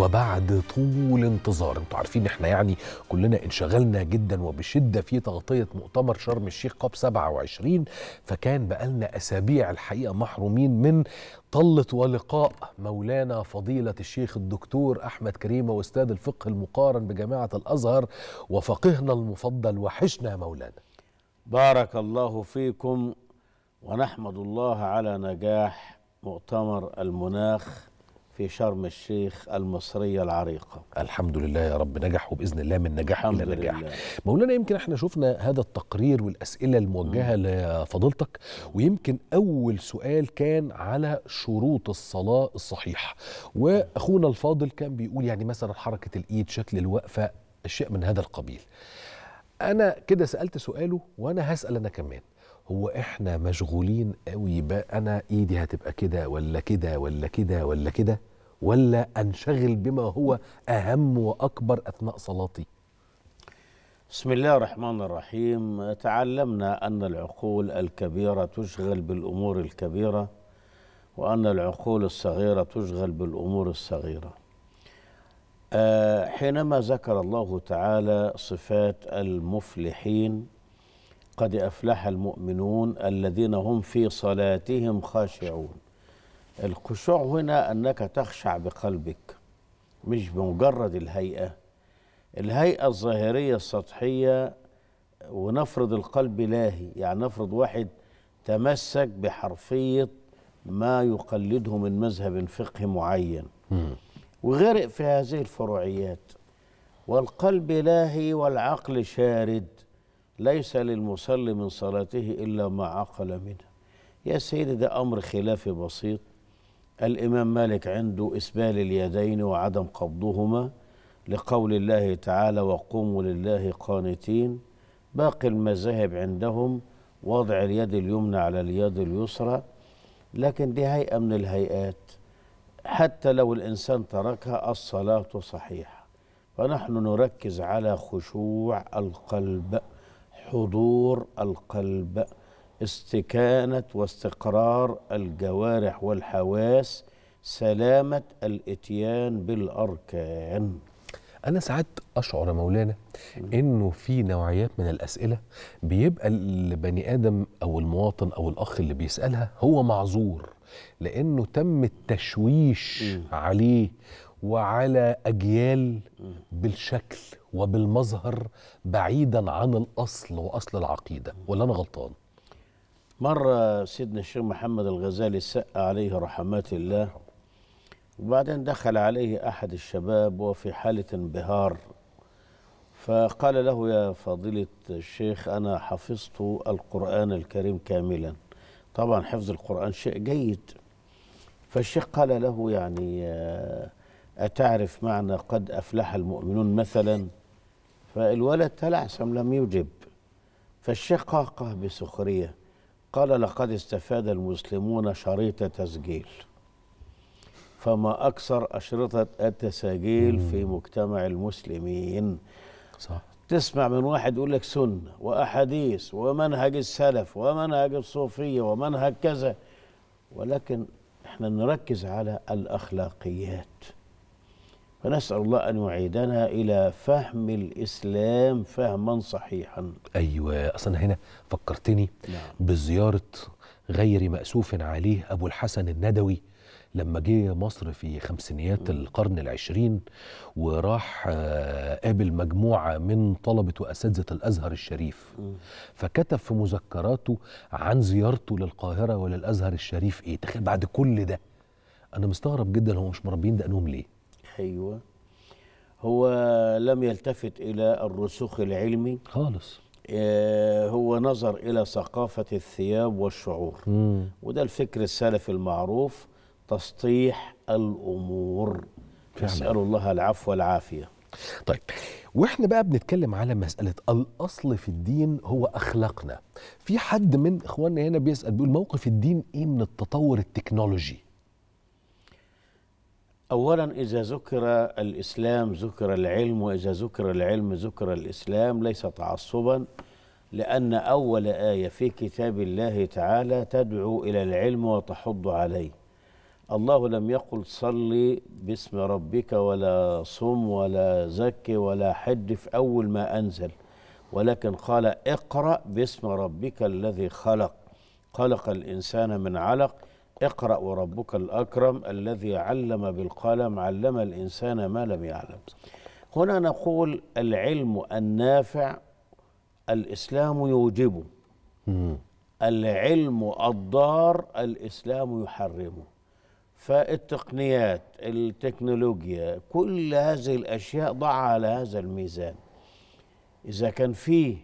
A: وبعد طول انتظار انتوا عارفين احنا يعني كلنا انشغلنا جدا وبشده في تغطيه مؤتمر شرم الشيخ كوب 27 فكان بقالنا اسابيع الحقيقه محرومين من طلة ولقاء مولانا فضيلة الشيخ الدكتور أحمد كريمة وأستاذ الفقه المقارن بجامعة الأزهر وفقهنا المفضل وحشنا يا مولانا
K: بارك الله فيكم ونحمد الله على نجاح مؤتمر المناخ في شرم الشيخ المصرية العريقة الحمد لله يا رب نجح وبإذن الله من نجاح إلى نجاح لله.
A: مولانا يمكن احنا شفنا هذا التقرير والأسئلة الموجهة م. لفضيلتك ويمكن أول سؤال كان على شروط الصلاة الصحيحة وأخونا الفاضل كان بيقول يعني مثلا حركة الإيد شكل الوقفة أشياء من هذا القبيل أنا كده سألت سؤاله وأنا هسأل أنا كمان هو احنا مشغولين قوي بقى انا ايدي هتبقى كده ولا كده ولا كده ولا كده ولا أنشغل بما هو أهم وأكبر أثناء صلاتي
K: بسم الله الرحمن الرحيم تعلمنا أن العقول الكبيرة تشغل بالأمور الكبيرة وأن العقول الصغيرة تشغل بالأمور الصغيرة آه، حينما ذكر الله تعالى صفات المفلحين قد أفلح المؤمنون الذين هم في صلاتهم خاشعون الخشوع هنا أنك تخشع بقلبك مش بمجرد الهيئة الهيئة الظاهرية السطحية ونفرض القلب لاهي يعني نفرض واحد تمسك بحرفية ما يقلده من مذهب فقه معين وغرق في هذه الفروعيات والقلب لاهي والعقل شارد ليس للمصلي من صلاته إلا ما عقل منها يا سيدي ده أمر خلافي بسيط الإمام مالك عنده إسبال اليدين وعدم قبضهما لقول الله تعالى وقوموا لله قانتين باقي المذاهب عندهم وضع اليد اليمنى على اليد اليسرى لكن دي هيئة من الهيئات حتى لو الإنسان تركها الصلاة صحيحة فنحن نركز على خشوع القلب حضور القلب استكانة واستقرار الجوارح والحواس سلامة الاتيان بالأركان أنا ساعات
A: أشعر يا مولانا إنه في نوعيات من الأسئلة بيبقى البني آدم أو المواطن أو الأخ اللي بيسألها هو معذور لأنه تم التشويش م. عليه وعلى أجيال بالشكل وبالمظهر بعيدا عن الأصل وأصل العقيدة
K: ولا أنا غلطان مرة سيدنا الشيخ محمد الغزالي سأ عليه رحمات الله وبعدين دخل عليه أحد الشباب وفي حالة انبهار فقال له يا فضيلة الشيخ أنا حفظت القرآن الكريم كاملا طبعا حفظ القرآن شيء جيد فالشيخ قال له يعني آه، أتعرف معنى قد أفلح المؤمنون مثلا فالولد تلعثم لم يجب فالشيخ قهقه بسخرية قال لقد استفاد المسلمون شريط تسجيل فما أكثر أشرطة التساجيل في مجتمع المسلمين صح. تسمع من واحد يقول لك سنة وأحاديث ومنهج السلف ومنهج الصوفية ومنهج كذا ولكن احنا نركز على الأخلاقيات فنسأل الله أن يعيدنا إلى فهم الإسلام فهما صحيحا
A: أيوة أصلا هنا فكرتني نعم. بزيارة غير مأسوف عليه أبو الحسن الندوي لما جه مصر في خمسينيات القرن العشرين وراح آه، قابل مجموعة من طلبة وأساتذة الأزهر الشريف فكتب في مذكراته عن زيارته للقاهرة وللأزهر الشريف إيه تخيل بعد كل ده أنا مستغرب جدا هو مش مربين دقنهم ليه
K: الحيوة هو لم يلتفت إلى الرسوخ العلمي خالص آه، هو نظر إلى ثقافة الثياب والشعور مم. وده الفكر السلفي المعروف تسطيح الأمور نسأل الله العفو والعافية
A: طيب واحنا بقى بنتكلم على مسألة الأصل في الدين هو أخلاقنا في حد من إخواننا هنا بيسأل بيقول موقف الدين إيه من التطور التكنولوجي
K: أولا إذا ذكر الإسلام ذكر العلم وإذا ذكر العلم ذكر الإسلام ليس تعصبا لأن أول آية في كتاب الله تعالى تدعو إلى العلم وتحض عليه الله لم يقل صلي باسم ربك ولا صم ولا زك ولا حد في أول ما أنزل ولكن قال اقرأ باسم ربك الذي خلق خلق الإنسان من علق اقرأ وربك الأكرم الذي علم بالقلم علم الإنسان ما لم يعلم هنا نقول العلم النافع الإسلام يوجبه العلم الضار الإسلام يحرمه فالتقنيات التكنولوجيا كل هذه الأشياء ضع على هذا الميزان إذا كان فيه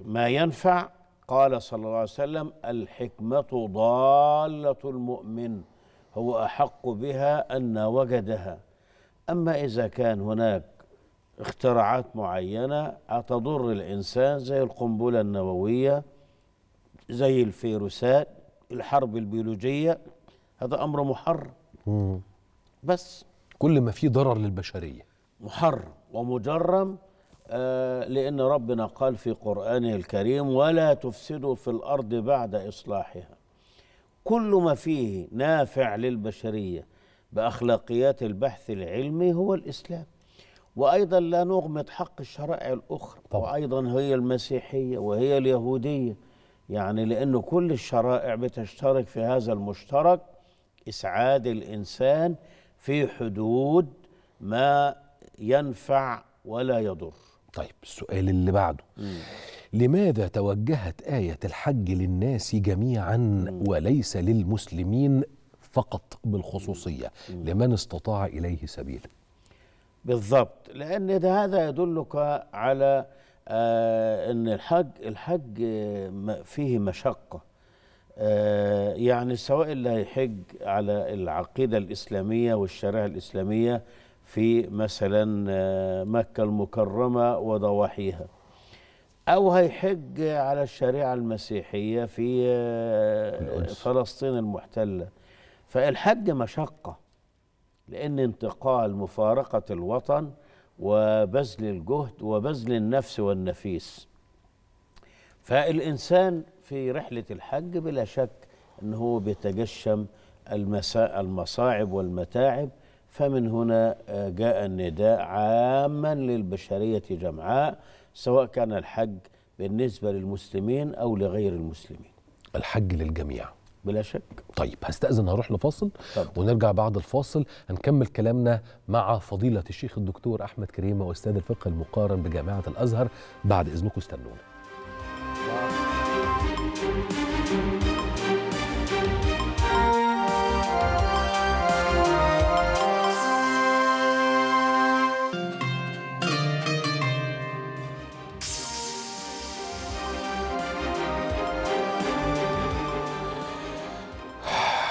K: ما ينفع قال صلى الله عليه وسلم الحكمة ضالة المؤمن هو أحق بها أن وجدها أما إذا كان هناك اختراعات معينة هتضر الإنسان زي القنبلة النووية زي الفيروسات الحرب البيولوجية هذا أمر محرم بس كل
A: ما فيه ضرر للبشرية
K: محرم ومجرم آه، لأن ربنا قال في قرآنه الكريم ولا تفسدوا في الأرض بعد إصلاحها كل ما فيه نافع للبشرية بأخلاقيات البحث العلمي هو الإسلام وأيضا لا نغمض حق الشرائع الأخرى طبعا. وأيضا هي المسيحية وهي اليهودية يعني لأن كل الشرائع بتشترك في هذا المشترك إسعاد الإنسان في حدود ما ينفع ولا يضر طيب السؤال اللي بعده مم.
A: لماذا توجهت آية الحج للناس جميعا مم. وليس للمسلمين فقط بالخصوصية مم. لمن استطاع إليه
K: سبيل بالضبط لأن ده هذا يدلك على آه أن الحج الحج آه، فيه مشقة آه يعني سواء اللي هيحج على العقيدة الإسلامية والشريعة الإسلامية في مثلا آه، مكة المكرمة وضواحيها أو هيحج على الشريعة المسيحية في آه، فلسطين المحتلة فالحج مشقة لأن انتقال مفارقة الوطن وبذل الجهد وبذل النفس والنفيس فالإنسان في رحلة الحج بلا شك أنه بيتجشم المساء المصاعب والمتاعب فمن هنا آه، جاء النداء عاما للبشرية جمعاء سواء كان الحج بالنسبة للمسلمين أو لغير المسلمين الحج للجميع
A: بلا شك طيب هستأذن هروح لفاصل طبعا. ونرجع بعد الفاصل هنكمل كلامنا مع فضيلة الشيخ الدكتور أحمد كريمة وأستاذ الفقه المقارن بجامعة الأزهر بعد إذنكم استنونا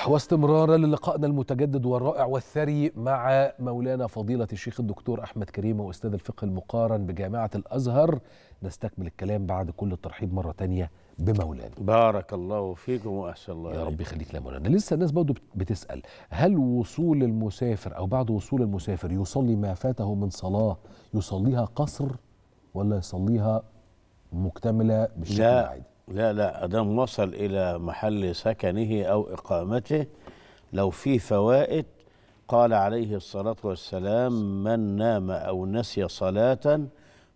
A: واستمرارا للقائنا المتجدد والرائع والثري مع مولانا فضيلة الشيخ الدكتور أحمد كريم وأستاذ الفقه المقارن بجامعة الأزهر نستكمل الكلام بعد كل الترحيب مرة ثانيه بمولانا
K: بارك الله فيكم وأحسن الله يا رب يخليك يا مولانا
A: لسه الناس برضه بتسأل هل وصول المسافر أو بعد وصول المسافر يصلي ما فاته من صلاة يصليها قصر ولا يصليها مكتملة بالشكل العادي
K: لا لا ادام وصل الى محل سكنه او اقامته لو في فوائد قال عليه الصلاه والسلام من نام او نسي صلاه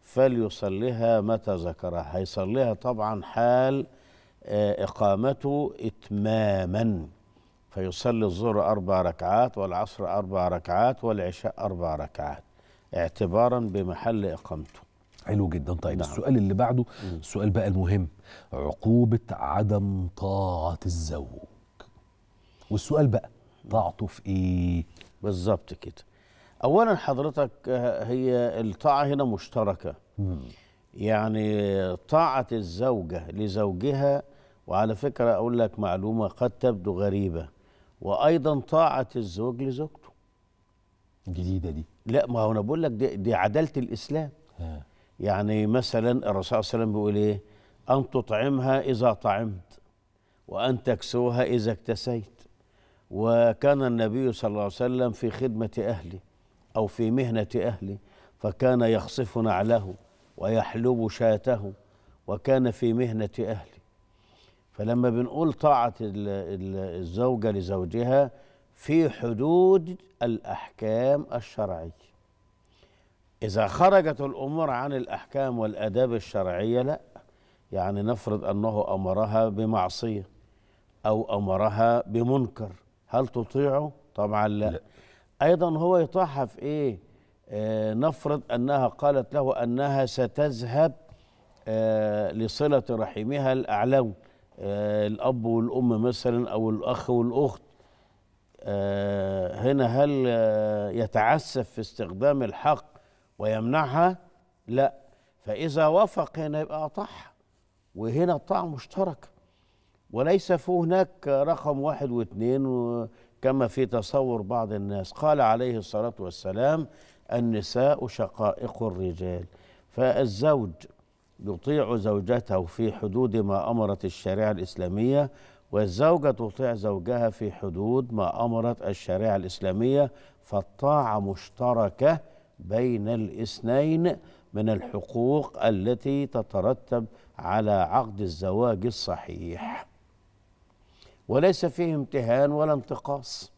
K: فليصليها متى ذكرها هيصليها طبعا حال آه، اقامته اتماما فيصلي الظهر اربع ركعات والعصر اربع ركعات والعشاء اربع ركعات اعتبارا بمحل اقامته
A: حلو جدا طيب نعم. السؤال اللي بعده السؤال بقى المهم عقوبة عدم طاعة الزوج
K: والسؤال بقى طاعته في إيه؟ بالظبط كده أولا حضرتك آه، هي الطاعة هنا مشتركة مم. يعني طاعة الزوجة لزوجها وعلى فكرة أقول لك معلومة قد تبدو غريبة وأيضا طاعة الزوج لزوجته جديدة دي لا ما هو أنا بقول لك دي, دي عدالة الإسلام ها. يعني مثلا الرسول صلى الله عليه وسلم بيقول إيه أن تطعمها إذا طعمت وأن تكسوها إذا اكتسيت وكان النبي صلى الله عليه وسلم في خدمة أهله أو في مهنة أهله فكان يخصف نعله ويحلب شاته وكان في مهنة أهله فلما بنقول طاعة الزوجة لزوجها في حدود الأحكام الشرعية إذا خرجت الأمور عن الأحكام والأداب الشرعية لا يعني نفرض أنه أمرها بمعصية أو أمرها بمنكر هل تطيعه؟ طبعا لا, لا. أيضا هو يطاعها في إيه؟ آه نفرض أنها قالت له أنها ستذهب آه لصلة رحمها الاعلام آه الأب والأم مثلا أو الأخ والأخت آه، هنا هل آه، يتعسف في استخدام الحق ويمنعها؟ لا فإذا وافق هنا يبقى أطاعها وهنا الطاعة مشتركة وليس هناك رقم واحد واثنين كما في تصور بعض الناس قال عليه الصلاة والسلام النساء شقائق الرجال فالزوج يطيع زوجته في حدود ما أمرت الشريعة الإسلامية والزوجة تطيع زوجها في حدود ما أمرت الشريعة الإسلامية فالطاعة مشتركة بين الاثنين من الحقوق التي تترتب على عقد الزواج الصحيح وليس فيه امتهان ولا انتقاص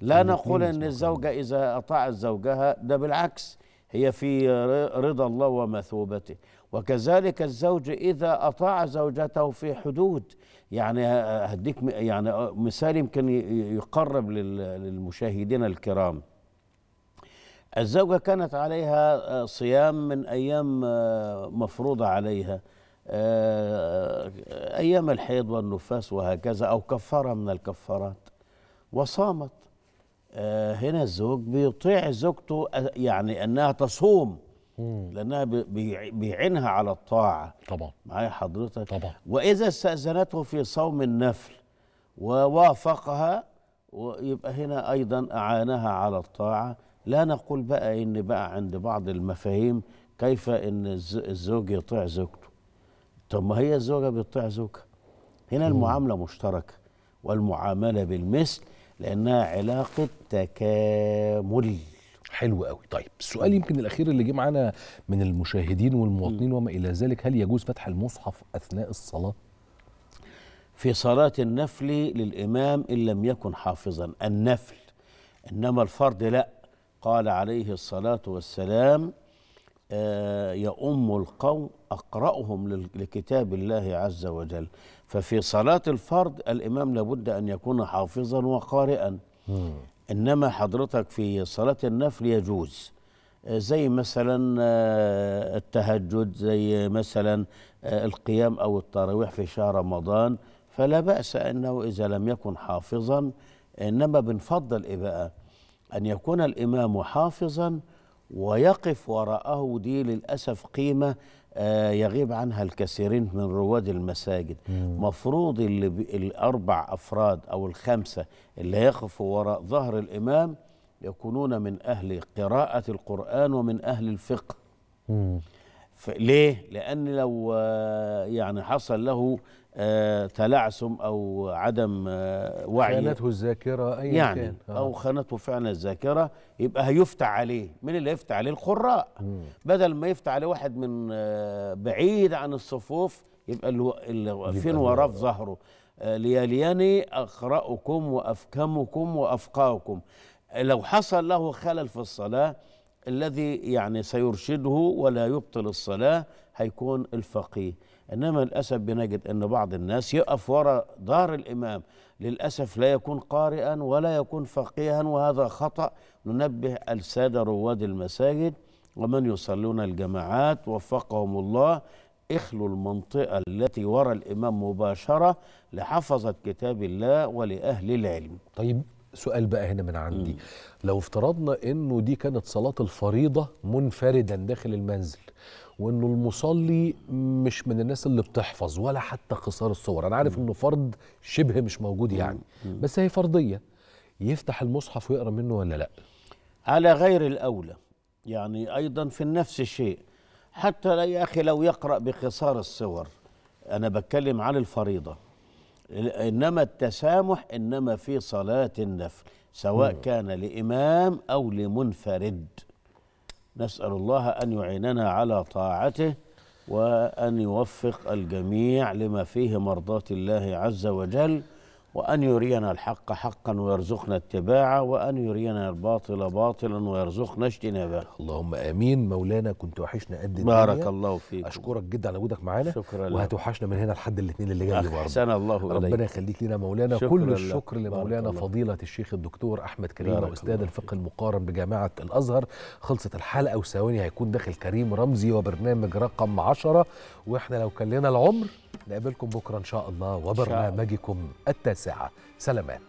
K: لا نقول ان الزوجه اذا اطاعت زوجها ده بالعكس هي في رضا الله ومثوبته وكذلك الزوج اذا اطاع زوجته في حدود يعني هديك يعني مثال يمكن يقرب للمشاهدين الكرام الزوجه كانت عليها صيام من ايام مفروضه عليها آه، أيام الحيض والنفاس وهكذا أو كفارة من الكفارات وصامت آه، هنا الزوج بيطيع زوجته آه، يعني أنها تصوم لأنها بيعينها على الطاعة طبعا معايا حضرتك طبعا وإذا استأذنته في صوم النفل ووافقها ويبقى هنا أيضا أعانها على الطاعة لا نقول بقى إن بقى عند بعض المفاهيم كيف إن الزوج يطيع زوجته طب ما هي الزوجه بتطيع زوجها هنا المعامله مشتركه والمعامله بالمثل لانها علاقه تكامل حلو قوي طيب السؤال يمكن الاخير اللي جه معانا من المشاهدين والمواطنين وما الى
A: ذلك هل يجوز فتح المصحف اثناء الصلاه
K: في صلاه النفل للامام ان لم يكن حافظا النفل انما الفرض لا قال عليه الصلاه والسلام آه، يؤم القوم أقرأهم لكتاب الله عز وجل ففي صلاة الفرض الإمام لابد أن يكون حافظا وقارئا إنما حضرتك في صلاة النفل يجوز آه، زي مثلا آه، التهجد زي مثلا القيام أو التراويح في شهر رمضان فلا بأس أنه إذا لم يكن حافظا إنما بنفضل إيه بقى أن يكون الإمام حافظا ويقف وراءه دي للأسف قيمة آه، يغيب عنها الكثيرين من رواد المساجد مفروض اللي الأربع أفراد أو الخمسة اللي يقفوا وراء ظهر الإمام يكونون من أهل قراءة القرآن ومن أهل الفقه ليه؟ لأن لو آه، يعني حصل له آه، تلعثم او عدم آه، وعي خانته
A: الذاكره ايا يعني كان. آه. او
K: خانته فعلا الذاكره يبقى هيفتح عليه مين اللي هيفتح عليه القراء بدل ما يفتح عليه واحد من آه، بعيد عن الصفوف يبقى اللي فين وراه في ظهره ليالياني اقراكم وافكمكم وافقاكم لو حصل له خلل في الصلاه الذي يعني سيرشده ولا يبطل الصلاه هيكون الفقيه انما للاسف بنجد ان بعض الناس يقف ورا دار الامام للاسف لا يكون قارئا ولا يكون فقيها وهذا خطا ننبه الساده رواد المساجد ومن يصلون الجماعات وفقهم الله اخلوا المنطقه التي وراء الامام مباشره لحفظه كتاب الله ولاهل العلم. طيب سؤال بقى هنا من عندي م. لو افترضنا انه
A: دي كانت صلاه الفريضه منفردا داخل المنزل وانه المصلي مش من الناس اللي بتحفظ ولا حتى خسار الصور انا عارف انه فرض شبه مش موجود يعني بس هي فرضيه يفتح المصحف ويقرا منه ولا لا
K: على غير الاولى يعني ايضا في نفس الشيء حتى يا اخي لو يقرا بخسار الصور انا بتكلم عن الفريضه انما التسامح انما في صلاه النفل سواء كان لامام او لمنفرد نسأل الله أن يعيننا على طاعته وأن يوفق الجميع لما فيه مرضاة الله عز وجل وأن يرينا الحق حقا ويرزقنا اتباعه وأن يرينا الباطل باطلا ويرزقنا اجتنابه اللهم
A: آمين مولانا كنت وحشنا قد الدنيا بارك
K: الله فيك أشكرك
A: جدا على وجودك معانا شكرا وهتوحشنا من هنا لحد الاثنين اللي جاي برضه أحسن الله إليك ربنا يخليك لنا مولانا كل الشكر لمولانا فضيلة الشيخ الدكتور أحمد كريم أستاذ الفقه المقارن بجامعة الأزهر خلصت الحلقة وثواني هيكون داخل كريم رمزي وبرنامج رقم 10 وإحنا لو كان لنا العمر نقابلكم بكرة إن شاء الله وبرنامجكم التاسعة سلامات